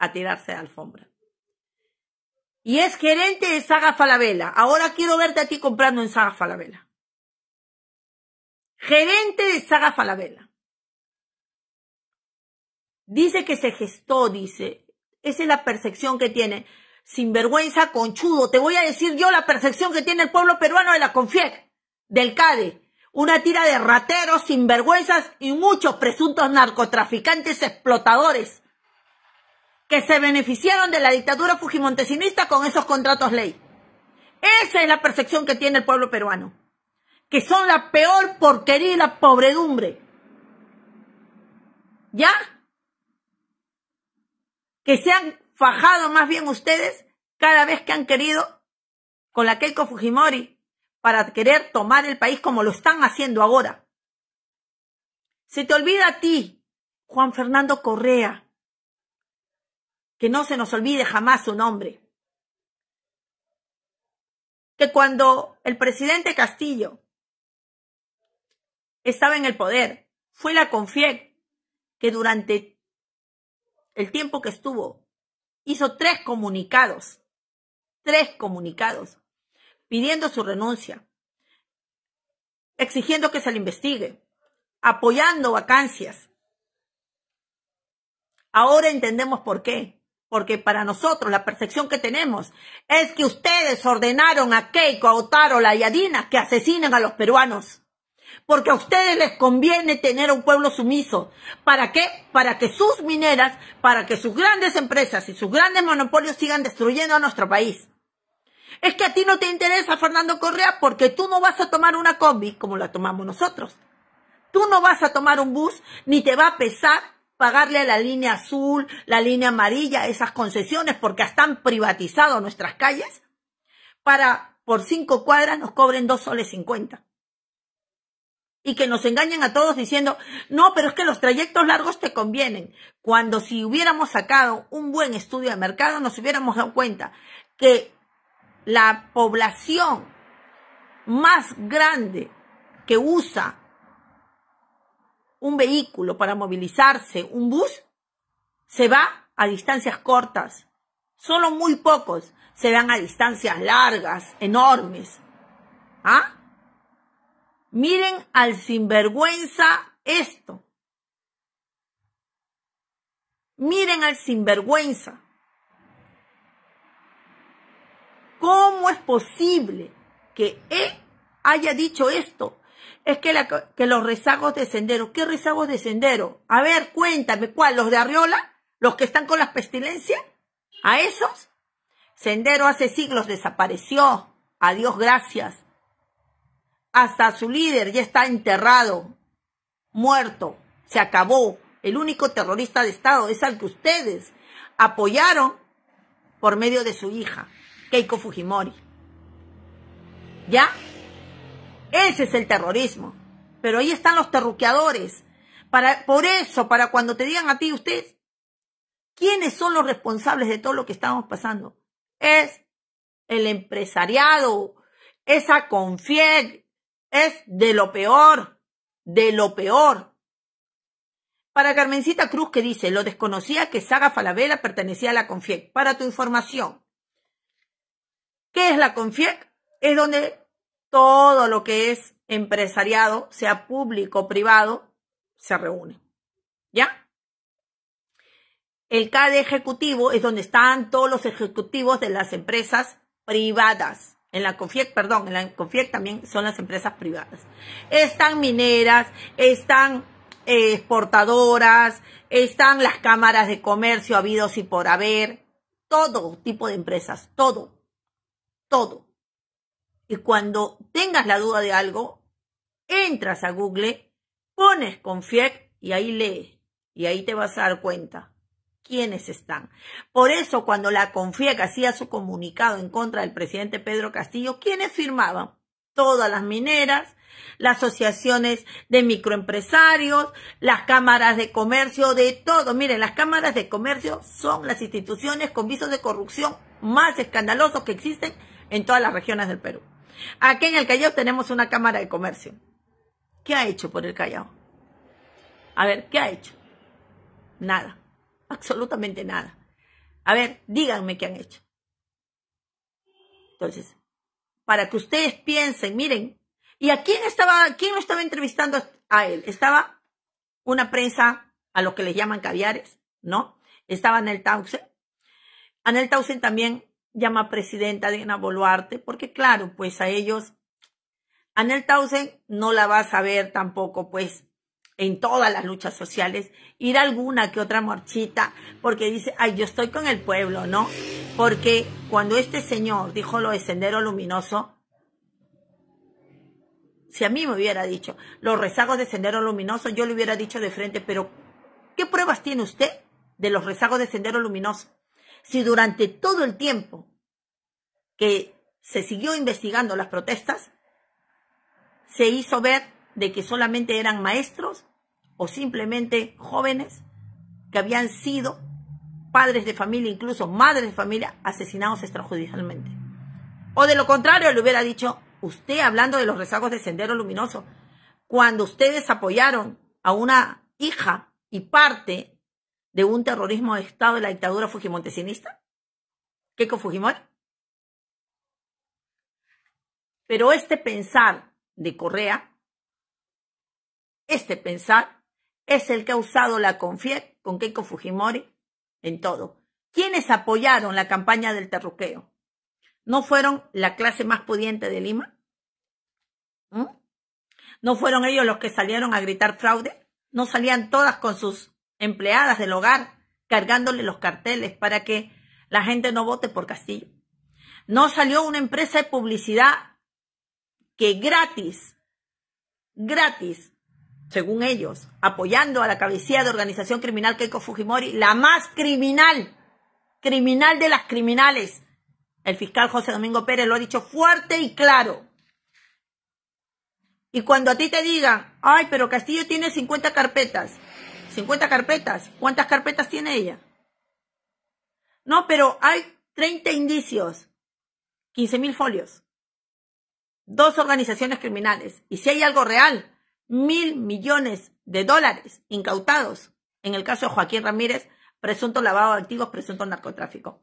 a tirarse de alfombra. Y es gerente de Saga Falabella. Ahora quiero verte a ti comprando en Saga Falabella. Gerente de Saga Falabella. Dice que se gestó, dice. Esa es la percepción que tiene sinvergüenza, conchudo. Te voy a decir yo la percepción que tiene el pueblo peruano de la CONFIEC, del CADE. Una tira de rateros, sinvergüenzas y muchos presuntos narcotraficantes explotadores que se beneficiaron de la dictadura fujimontesinista con esos contratos ley. Esa es la percepción que tiene el pueblo peruano, que son la peor porquería y la pobredumbre. ¿Ya? Que sean bajado más bien ustedes cada vez que han querido con la Keiko Fujimori para querer tomar el país como lo están haciendo ahora. Se te olvida a ti, Juan Fernando Correa, que no se nos olvide jamás su nombre. Que cuando el presidente Castillo estaba en el poder, fue la confié que durante el tiempo que estuvo hizo tres comunicados, tres comunicados, pidiendo su renuncia, exigiendo que se le investigue, apoyando vacancias. Ahora entendemos por qué. Porque para nosotros la percepción que tenemos es que ustedes ordenaron a Keiko, a Otaro, a Yadina que asesinen a los peruanos porque a ustedes les conviene tener un pueblo sumiso. ¿Para qué? Para que sus mineras, para que sus grandes empresas y sus grandes monopolios sigan destruyendo a nuestro país. Es que a ti no te interesa Fernando Correa porque tú no vas a tomar una combi como la tomamos nosotros. Tú no vas a tomar un bus ni te va a pesar pagarle a la línea azul, la línea amarilla, esas concesiones porque están privatizado nuestras calles para por cinco cuadras nos cobren dos soles cincuenta y que nos engañan a todos diciendo, no, pero es que los trayectos largos te convienen. Cuando si hubiéramos sacado un buen estudio de mercado, nos hubiéramos dado cuenta que la población más grande que usa un vehículo para movilizarse, un bus, se va a distancias cortas. Solo muy pocos se van a distancias largas, enormes. ¿Ah? Miren al sinvergüenza esto. Miren al sinvergüenza. ¿Cómo es posible que él haya dicho esto? Es que, los rezagos de sendero. ¿Qué rezagos de sendero? A ver, cuéntame, ¿cuál? ¿Los de Arriola? ¿Los que están con las pestilencias? ¿A esos? Sendero hace siglos desapareció. Adiós, gracias. Hasta su líder ya está enterrado, muerto, se acabó. El único terrorista de Estado es al que ustedes apoyaron por medio de su hija, Keiko Fujimori. ¿Ya? Ese es el terrorismo. Pero ahí están los terruqueadores. Para, por eso, para cuando te digan a ti ustedes, ¿quiénes son los responsables de todo lo que estamos pasando? Es el empresariado, esa confianza es de lo peor, de lo peor. Para Carmencita Cruz que dice, lo desconocía que Saga Falabella pertenecía a la CONFIEC. Para tu información, ¿qué es la CONFIEC? Es donde todo lo que es empresariado, sea público o privado, se reúne. ¿Ya? El CAD ejecutivo es donde están todos los ejecutivos de las empresas privadas en la CONFIEC, perdón, en la CONFIEC también son las empresas privadas. Están mineras, están eh, exportadoras, están las cámaras de comercio habidos y por haber, todo tipo de empresas, todo, todo. Y cuando tengas la duda de algo, entras a Google, pones CONFIEC y ahí lees, y ahí te vas a dar cuenta quiénes están. Por eso, cuando la confía que hacía su comunicado en contra del presidente Pedro Castillo, ¿quiénes firmaban? Todas las mineras, las asociaciones de microempresarios, las cámaras de comercio, de todo. Miren, las cámaras de comercio son las instituciones con visos de corrupción más escandalosos que existen en todas las regiones del Perú. Aquí en el Callao tenemos una cámara de comercio. ¿Qué ha hecho por el Callao? A ver, ¿qué ha hecho? Nada absolutamente nada. A ver, díganme qué han hecho. Entonces, para que ustedes piensen, miren, ¿y a quién estaba, quién lo estaba entrevistando a él? Estaba una prensa a lo que les llaman caviares, ¿no? Estaba Anel Tausen. Anel Tausen también llama presidenta de Ana Boluarte, porque claro, pues a ellos, Anel Tausen no la va a saber tampoco, pues, en todas las luchas sociales, ir alguna que otra morchita porque dice, ay, yo estoy con el pueblo, ¿no? Porque cuando este señor dijo lo de Sendero Luminoso, si a mí me hubiera dicho los rezagos de Sendero Luminoso, yo le hubiera dicho de frente, pero ¿qué pruebas tiene usted de los rezagos de Sendero Luminoso? Si durante todo el tiempo que se siguió investigando las protestas, se hizo ver de que solamente eran maestros o simplemente jóvenes que habían sido padres de familia, incluso madres de familia, asesinados extrajudicialmente. O de lo contrario, le hubiera dicho, usted hablando de los rezagos de Sendero Luminoso, cuando ustedes apoyaron a una hija y parte de un terrorismo de Estado de la dictadura fujimontesinista, Keiko Fujimori. Pero este pensar de Correa este pensar es el que ha usado la CONFIEC con Keiko Fujimori en todo. ¿Quiénes apoyaron la campaña del terruqueo? ¿No fueron la clase más pudiente de Lima? ¿Mm? ¿No fueron ellos los que salieron a gritar fraude? ¿No salían todas con sus empleadas del hogar cargándole los carteles para que la gente no vote por Castillo? ¿No salió una empresa de publicidad que gratis, gratis, según ellos, apoyando a la cabecilla de organización criminal Keiko Fujimori, la más criminal, criminal de las criminales. El fiscal José Domingo Pérez lo ha dicho fuerte y claro. Y cuando a ti te digan, ay, pero Castillo tiene 50 carpetas, 50 carpetas, ¿cuántas carpetas tiene ella? No, pero hay 30 indicios, 15 mil folios, dos organizaciones criminales. Y si hay algo real, mil millones de dólares incautados en el caso de Joaquín Ramírez, presunto lavado de activos, presunto narcotráfico.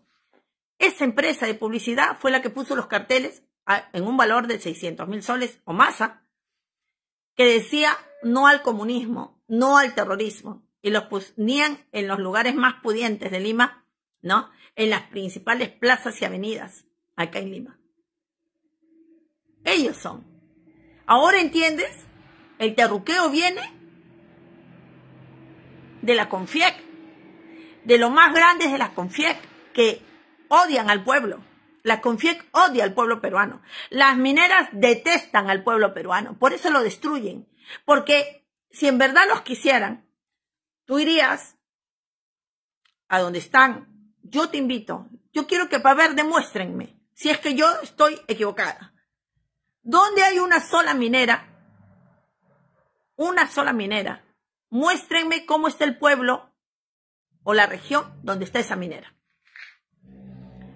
Esa empresa de publicidad fue la que puso los carteles en un valor de 600 mil soles o más, que decía no al comunismo, no al terrorismo, y los ponían en los lugares más pudientes de Lima, ¿no? En las principales plazas y avenidas acá en Lima. Ellos son. Ahora entiendes el terruqueo viene de la CONFIEC, de los más grandes de la CONFIEC, que odian al pueblo. La CONFIEC odia al pueblo peruano. Las mineras detestan al pueblo peruano, por eso lo destruyen. Porque si en verdad los quisieran, tú irías a donde están. Yo te invito, yo quiero que para ver demuéstrenme si es que yo estoy equivocada. ¿Dónde hay una sola minera una sola minera. Muéstrenme cómo está el pueblo o la región donde está esa minera.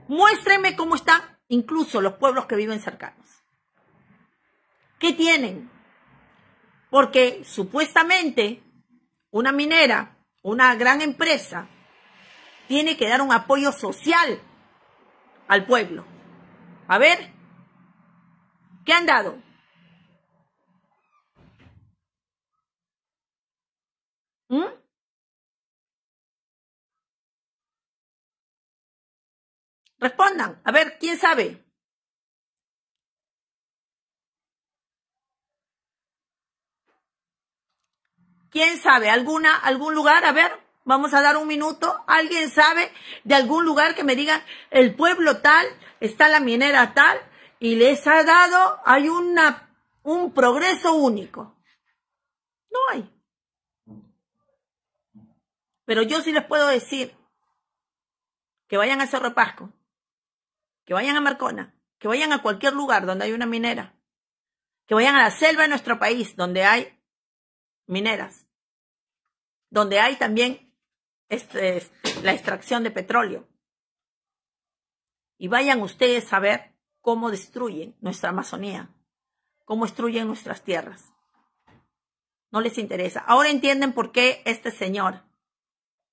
Muéstrenme cómo están incluso los pueblos que viven cercanos. ¿Qué tienen? Porque supuestamente una minera, una gran empresa, tiene que dar un apoyo social al pueblo. A ver, ¿qué han dado? ¿Mm? Respondan. A ver, ¿quién sabe? ¿Quién sabe? ¿Alguna, algún lugar? A ver, vamos a dar un minuto. ¿Alguien sabe de algún lugar que me digan el pueblo tal, está la minera tal y les ha dado, hay una, un progreso único? No hay. Pero yo sí les puedo decir que vayan a Cerro Pasco, que vayan a Marcona, que vayan a cualquier lugar donde hay una minera, que vayan a la selva de nuestro país donde hay mineras, donde hay también este, este, la extracción de petróleo. Y vayan ustedes a ver cómo destruyen nuestra Amazonía, cómo destruyen nuestras tierras. No les interesa. Ahora entienden por qué este señor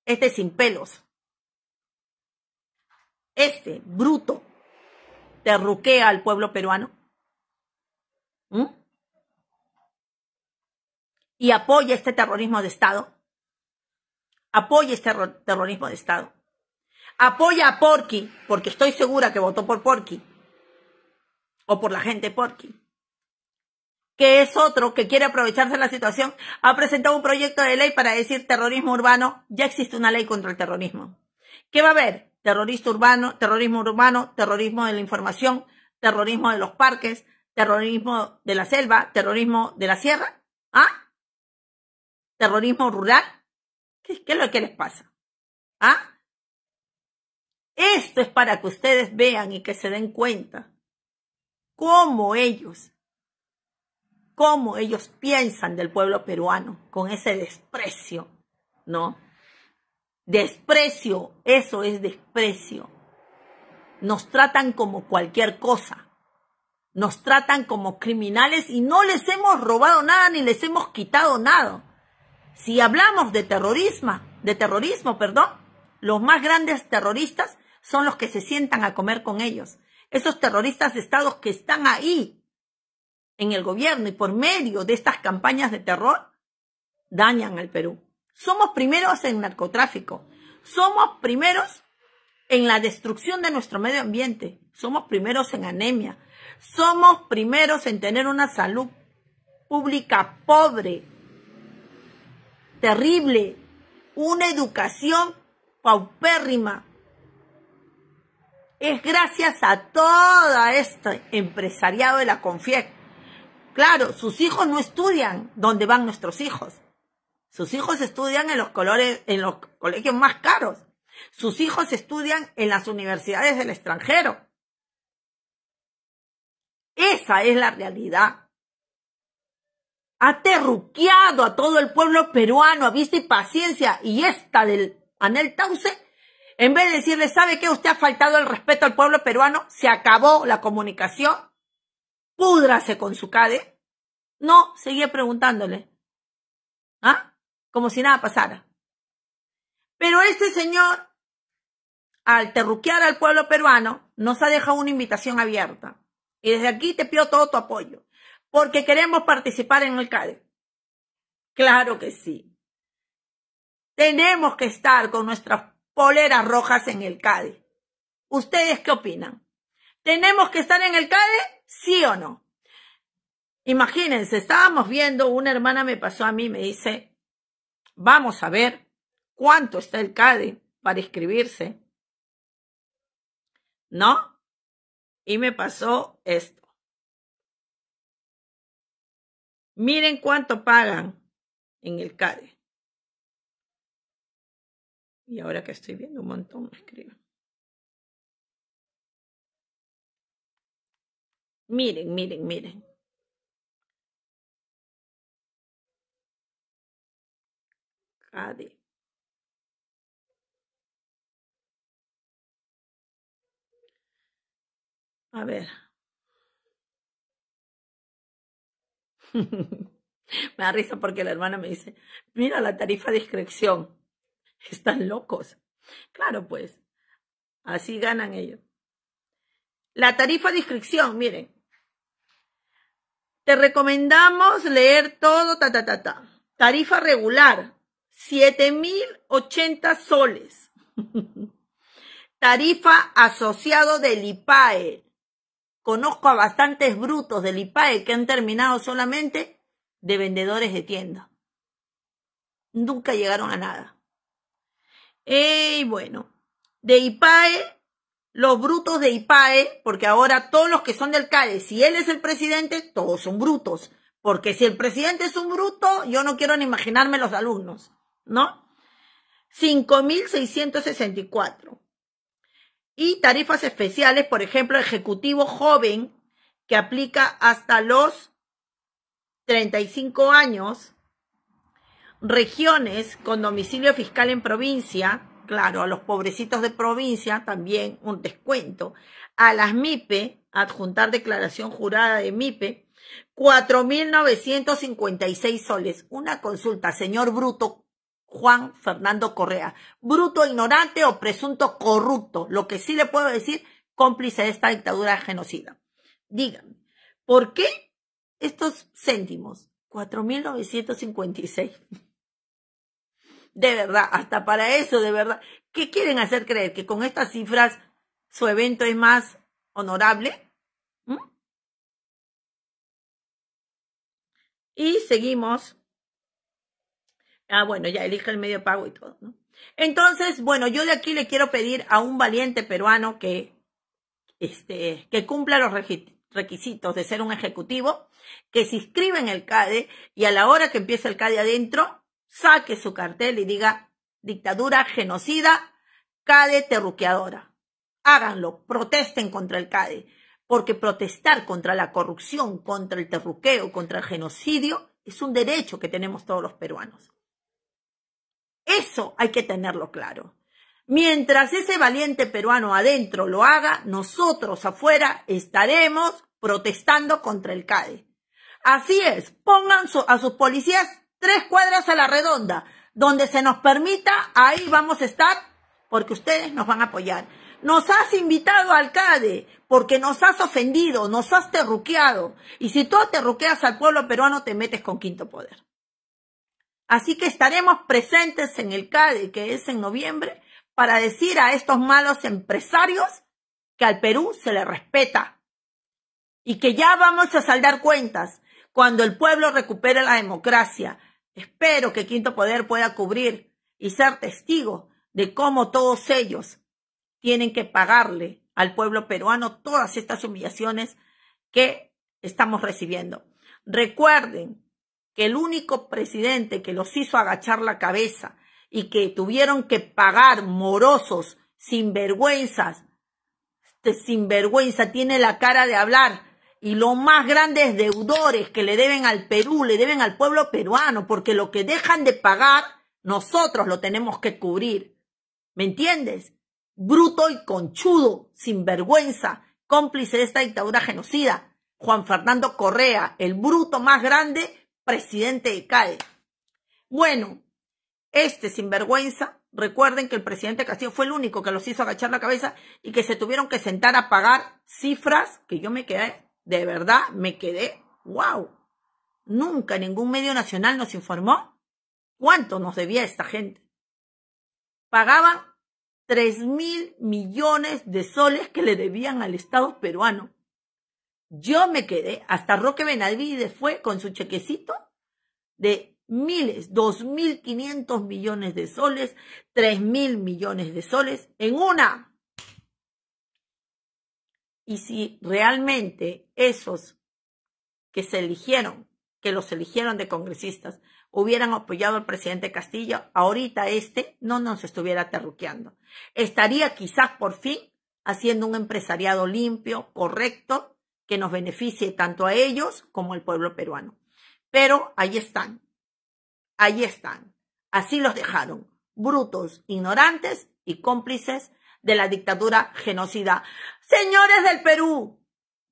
este sin pelos. Este bruto terruquea al pueblo peruano. ¿Mm? Y apoya este terrorismo de Estado. Apoya este terrorismo de Estado. Apoya a Porky, porque estoy segura que votó por Porky. O por la gente Porky que es otro que quiere aprovecharse de la situación, ha presentado un proyecto de ley para decir terrorismo urbano, ya existe una ley contra el terrorismo. ¿Qué va a haber? Terrorismo urbano, terrorismo urbano, terrorismo de la información, terrorismo de los parques, terrorismo de la selva, terrorismo de la sierra, ¿ah? Terrorismo rural. ¿Qué, qué es lo que les pasa? ¿Ah? Esto es para que ustedes vean y que se den cuenta cómo ellos cómo ellos piensan del pueblo peruano con ese desprecio, ¿no? Desprecio, eso es desprecio. Nos tratan como cualquier cosa. Nos tratan como criminales y no les hemos robado nada ni les hemos quitado nada. Si hablamos de terrorismo, de terrorismo, perdón, los más grandes terroristas son los que se sientan a comer con ellos. Esos terroristas de estados que están ahí en el gobierno y por medio de estas campañas de terror dañan al Perú. Somos primeros en narcotráfico, somos primeros en la destrucción de nuestro medio ambiente, somos primeros en anemia, somos primeros en tener una salud pública pobre, terrible, una educación paupérrima. Es gracias a todo este empresariado de la CONFIEC Claro, sus hijos no estudian donde van nuestros hijos. Sus hijos estudian en los colores, en los colegios más caros. Sus hijos estudian en las universidades del extranjero. Esa es la realidad. Ha terruqueado a todo el pueblo peruano, a vista y paciencia, y esta del Anel Tauce, en vez de decirle, ¿sabe qué? Usted ha faltado el respeto al pueblo peruano, se acabó la comunicación, púdrase con su cade. No, seguía preguntándole. ¿Ah? Como si nada pasara. Pero este señor, al terruquear al pueblo peruano, nos ha dejado una invitación abierta. Y desde aquí te pido todo tu apoyo, porque queremos participar en el CADE. Claro que sí. Tenemos que estar con nuestras poleras rojas en el CADE. ¿Ustedes qué opinan? ¿Tenemos que estar en el CADE? ¿Sí o no? Imagínense, estábamos viendo, una hermana me pasó a mí, me dice, vamos a ver cuánto está el CADE para inscribirse. ¿No? Y me pasó esto. Miren cuánto pagan en el CADE. Y ahora que estoy viendo un montón, me escriben. Miren, miren, miren. Cade. A ver. me da risa porque la hermana me dice, mira la tarifa de inscripción. Están locos. Claro, pues. Así ganan ellos. La tarifa de inscripción, miren, recomendamos leer todo, ta, ta, ta, ta. Tarifa regular, 7.080 soles. Tarifa asociado del IPAE. Conozco a bastantes brutos del IPAE que han terminado solamente de vendedores de tienda. Nunca llegaron a nada. Y bueno, de IPAE los brutos de IPAE, porque ahora todos los que son del CAE, si él es el presidente, todos son brutos. Porque si el presidente es un bruto, yo no quiero ni imaginarme los alumnos, ¿no? 5.664. Y tarifas especiales, por ejemplo, ejecutivo joven, que aplica hasta los 35 años, regiones con domicilio fiscal en provincia, claro, a los pobrecitos de provincia también un descuento, a las MIPE, adjuntar declaración jurada de e, MIPE, 4.956 soles. Una consulta, señor Bruto Juan Fernando Correa. Bruto ignorante o presunto corrupto. Lo que sí le puedo decir, cómplice de esta dictadura genocida. Díganme, ¿por qué estos céntimos? 4.956 de verdad, hasta para eso, de verdad. ¿Qué quieren hacer creer? ¿Que con estas cifras su evento es más honorable? ¿Mm? Y seguimos. Ah, bueno, ya elija el medio pago y todo, Entonces, bueno, yo de aquí le quiero pedir a un valiente peruano que, este, que cumpla los requisitos de ser un ejecutivo, que se inscriba en el CADE y a la hora que empiece el CADE adentro, saque su cartel y diga dictadura genocida, CADE terruqueadora. Háganlo, protesten contra el CADE, porque protestar contra la corrupción, contra el terruqueo, contra el genocidio, es un derecho que tenemos todos los peruanos. Eso hay que tenerlo claro. Mientras ese valiente peruano adentro lo haga, nosotros afuera estaremos protestando contra el CADE. Así es, pongan a sus policías tres cuadras a la redonda, donde se nos permita, ahí vamos a estar, porque ustedes nos van a apoyar. Nos has invitado al CADE, porque nos has ofendido, nos has terruqueado. Y si tú terruqueas al pueblo peruano, te metes con quinto poder. Así que estaremos presentes en el CADE, que es en noviembre, para decir a estos malos empresarios que al Perú se le respeta y que ya vamos a saldar cuentas cuando el pueblo recupere la democracia, Espero que Quinto Poder pueda cubrir y ser testigo de cómo todos ellos tienen que pagarle al pueblo peruano todas estas humillaciones que estamos recibiendo. Recuerden que el único presidente que los hizo agachar la cabeza y que tuvieron que pagar morosos, sinvergüenzas, sin este sinvergüenza tiene la cara de hablar y los más grandes deudores que le deben al Perú, le deben al pueblo peruano, porque lo que dejan de pagar, nosotros lo tenemos que cubrir. ¿Me entiendes? Bruto y conchudo, sinvergüenza, cómplice de esta dictadura genocida. Juan Fernando Correa, el bruto más grande, presidente de CAE. Bueno, este sinvergüenza, recuerden que el presidente Castillo fue el único que los hizo agachar la cabeza y que se tuvieron que sentar a pagar cifras que yo me quedé de verdad me quedé, wow, nunca ningún medio nacional nos informó cuánto nos debía esta gente. Pagaban 3 mil millones de soles que le debían al Estado peruano. Yo me quedé, hasta Roque Benavides fue con su chequecito de miles, 2.500 millones de soles, mil millones de soles en una y si realmente esos que se eligieron, que los eligieron de congresistas, hubieran apoyado al presidente Castillo, ahorita este no nos estuviera terruqueando. Estaría quizás por fin haciendo un empresariado limpio, correcto, que nos beneficie tanto a ellos como al pueblo peruano. Pero ahí están, ahí están. Así los dejaron, brutos, ignorantes y cómplices de la dictadura genocida. Señores del Perú,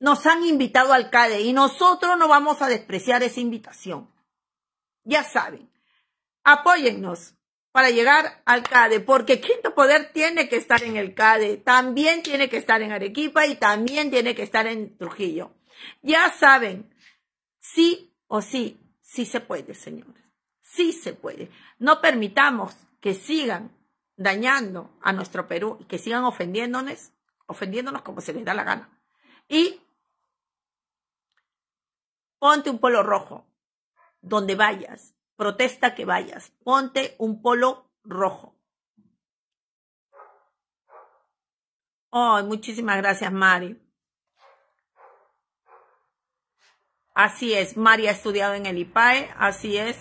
nos han invitado al CADE y nosotros no vamos a despreciar esa invitación. Ya saben, apóyennos para llegar al CADE, porque Quinto Poder tiene que estar en el CADE, también tiene que estar en Arequipa y también tiene que estar en Trujillo. Ya saben, sí o sí, sí se puede, señores, sí se puede. No permitamos que sigan dañando a nuestro Perú y que sigan ofendiéndonos ofendiéndonos como se les da la gana. Y ponte un polo rojo donde vayas, protesta que vayas, ponte un polo rojo. Ay, oh, muchísimas gracias, Mari. Así es, Mari ha estudiado en el IPAE, así es.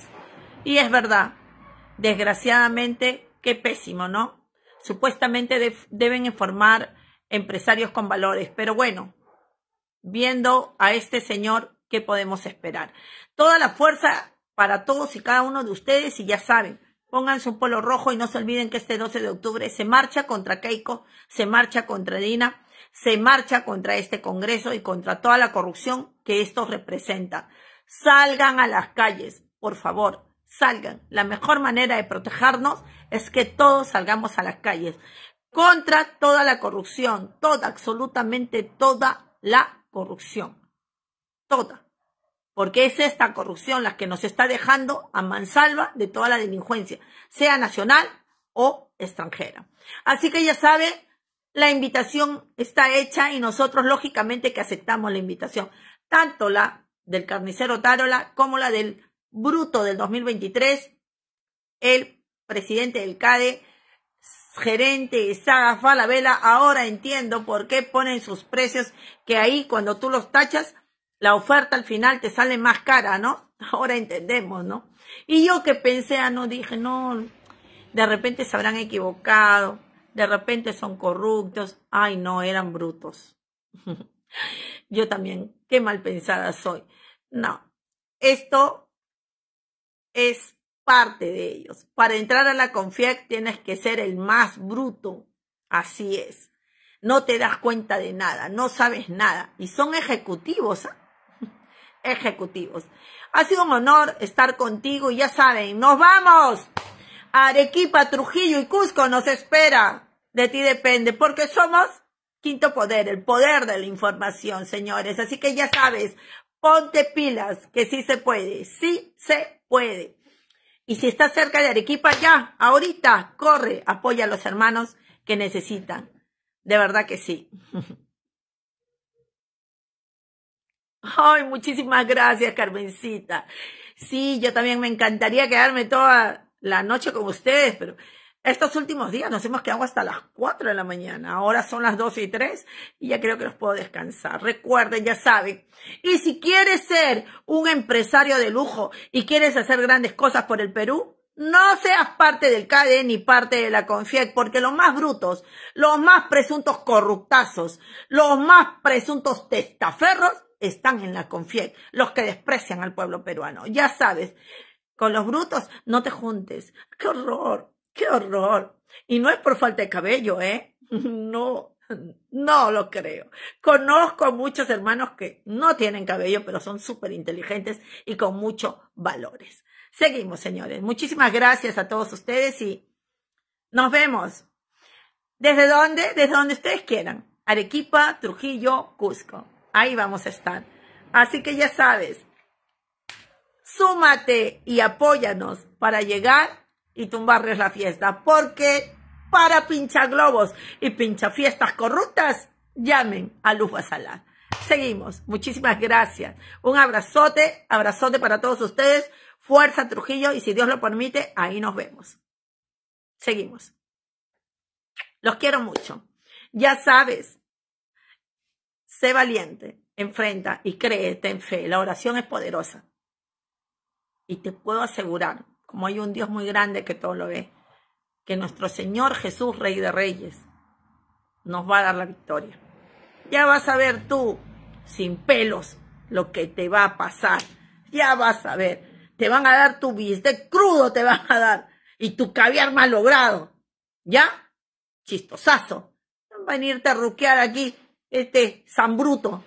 Y es verdad, desgraciadamente, qué pésimo, ¿no? Supuestamente deben informar empresarios con valores. Pero bueno, viendo a este señor, ¿qué podemos esperar? Toda la fuerza para todos y cada uno de ustedes y ya saben, pónganse un polo rojo y no se olviden que este 12 de octubre se marcha contra Keiko, se marcha contra Dina, se marcha contra este Congreso y contra toda la corrupción que esto representa. Salgan a las calles, por favor, salgan. La mejor manera de protegernos es que todos salgamos a las calles contra toda la corrupción, toda, absolutamente toda la corrupción, toda. Porque es esta corrupción la que nos está dejando a mansalva de toda la delincuencia, sea nacional o extranjera. Así que ya sabe, la invitación está hecha y nosotros lógicamente que aceptamos la invitación, tanto la del carnicero Tarola como la del bruto del 2023, el presidente del CADE, gerente la vela, ahora entiendo por qué ponen sus precios que ahí cuando tú los tachas, la oferta al final te sale más cara, ¿no? Ahora entendemos, ¿no? Y yo que pensé, ah, no, dije, no, de repente se habrán equivocado, de repente son corruptos, ay, no, eran brutos. yo también, qué mal pensada soy. No, esto es parte de ellos. Para entrar a la CONFIEC tienes que ser el más bruto. Así es. No te das cuenta de nada, no sabes nada. Y son ejecutivos. ¿ah? Ejecutivos. Ha sido un honor estar contigo y ya saben, nos vamos. Arequipa, Trujillo y Cusco nos espera. De ti depende, porque somos quinto poder, el poder de la información, señores. Así que ya sabes, ponte pilas, que sí se puede, sí se puede. Y si está cerca de Arequipa, ya, ahorita, corre, apoya a los hermanos que necesitan. De verdad que sí. Ay, muchísimas gracias, Carmencita. Sí, yo también me encantaría quedarme toda la noche con ustedes, pero estos últimos días nos hemos quedado hasta las 4 de la mañana. Ahora son las 2 y 3 y ya creo que los puedo descansar. Recuerden, ya saben. Y si quieres ser un empresario de lujo y quieres hacer grandes cosas por el Perú, no seas parte del CADE ni parte de la CONFIEC, porque los más brutos, los más presuntos corruptazos, los más presuntos testaferros están en la CONFIEC, los que desprecian al pueblo peruano. Ya sabes, con los brutos no te juntes. ¡Qué horror! ¡Qué horror! Y no es por falta de cabello, ¿eh? No, no lo creo. Conozco muchos hermanos que no tienen cabello, pero son súper inteligentes y con muchos valores. Seguimos, señores. Muchísimas gracias a todos ustedes y nos vemos. ¿Desde dónde? Desde donde ustedes quieran. Arequipa, Trujillo, Cusco. Ahí vamos a estar. Así que ya sabes, súmate y apóyanos para llegar y tumbarles la fiesta, porque para pinchar globos y pinchar fiestas corruptas, llamen a Luz Basalá. Seguimos. Muchísimas gracias. Un abrazote, abrazote para todos ustedes. Fuerza Trujillo y si Dios lo permite, ahí nos vemos. Seguimos. Los quiero mucho. Ya sabes, sé valiente, enfrenta y créete en fe. La oración es poderosa. Y te puedo asegurar como hay un Dios muy grande que todo lo ve, que nuestro Señor Jesús, Rey de Reyes, nos va a dar la victoria. Ya vas a ver tú, sin pelos, lo que te va a pasar. Ya vas a ver. Te van a dar tu bistec crudo, te van a dar. Y tu caviar malogrado. ¿Ya? Chistosazo. Van a venirte a ruquear aquí, este San Bruto.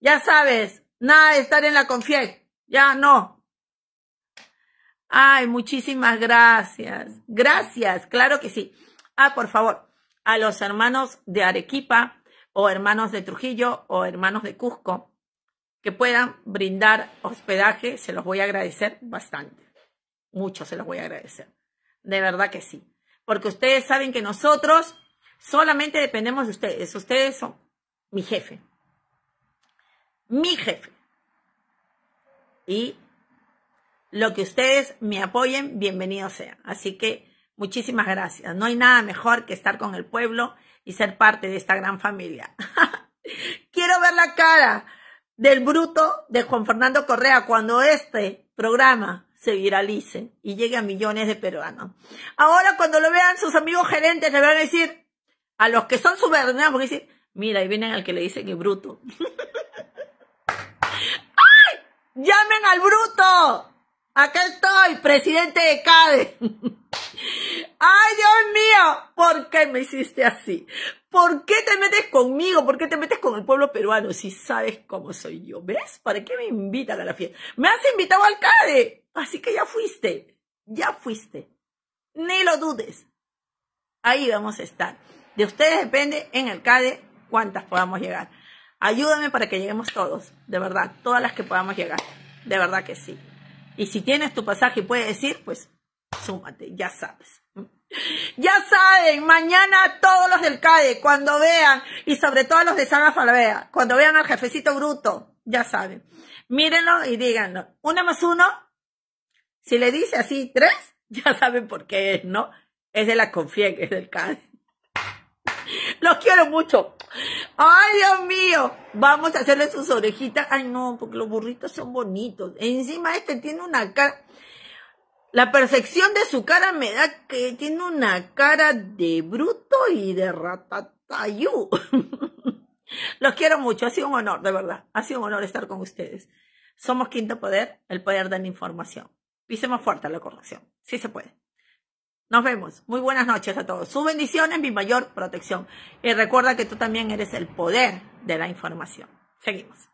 Ya sabes, nada de estar en la confianza. Ya no, Ay, muchísimas gracias. Gracias, claro que sí. Ah, por favor, a los hermanos de Arequipa o hermanos de Trujillo o hermanos de Cusco que puedan brindar hospedaje, se los voy a agradecer bastante. Mucho se los voy a agradecer. De verdad que sí. Porque ustedes saben que nosotros solamente dependemos de ustedes. Ustedes son mi jefe. Mi jefe. Y lo que ustedes me apoyen, bienvenido sea. Así que muchísimas gracias. No hay nada mejor que estar con el pueblo y ser parte de esta gran familia. Quiero ver la cara del bruto de Juan Fernando Correa cuando este programa se viralice y llegue a millones de peruanos. Ahora cuando lo vean sus amigos gerentes le van a decir, a los que son subordinados, porque dicen, mira, ahí vienen al que le dicen que bruto. ¡Ay! ¡Llamen al bruto! Acá estoy, presidente de CADE. Ay, Dios mío, ¿por qué me hiciste así? ¿Por qué te metes conmigo? ¿Por qué te metes con el pueblo peruano si sabes cómo soy yo? ¿Ves? ¿Para qué me invitan a la fiesta? Me has invitado al CADE, así que ya fuiste, ya fuiste. Ni lo dudes. Ahí vamos a estar. De ustedes depende en el CADE cuántas podamos llegar. Ayúdame para que lleguemos todos, de verdad, todas las que podamos llegar. De verdad que sí. Y si tienes tu pasaje y puedes decir, pues súmate, ya sabes. Ya saben, mañana todos los del CADE, cuando vean, y sobre todo los de Saga Falvea, cuando vean al jefecito bruto, ya saben. Mírenlo y díganlo. Una más uno, si le dice así tres, ya saben por qué es, ¿no? Es de la que es del CADE. ¡Los quiero mucho. Ay, Dios mío. Vamos a hacerle sus orejitas. Ay, no, porque los burritos son bonitos. Encima este tiene una cara. La percepción de su cara me da que tiene una cara de bruto y de ratatayú. Los quiero mucho, ha sido un honor, de verdad. Ha sido un honor estar con ustedes. Somos Quinto Poder, el poder de la información. más fuerte la corrección. Sí se puede. Nos vemos. Muy buenas noches a todos. Su bendición bendiciones, mi mayor protección. Y recuerda que tú también eres el poder de la información. Seguimos.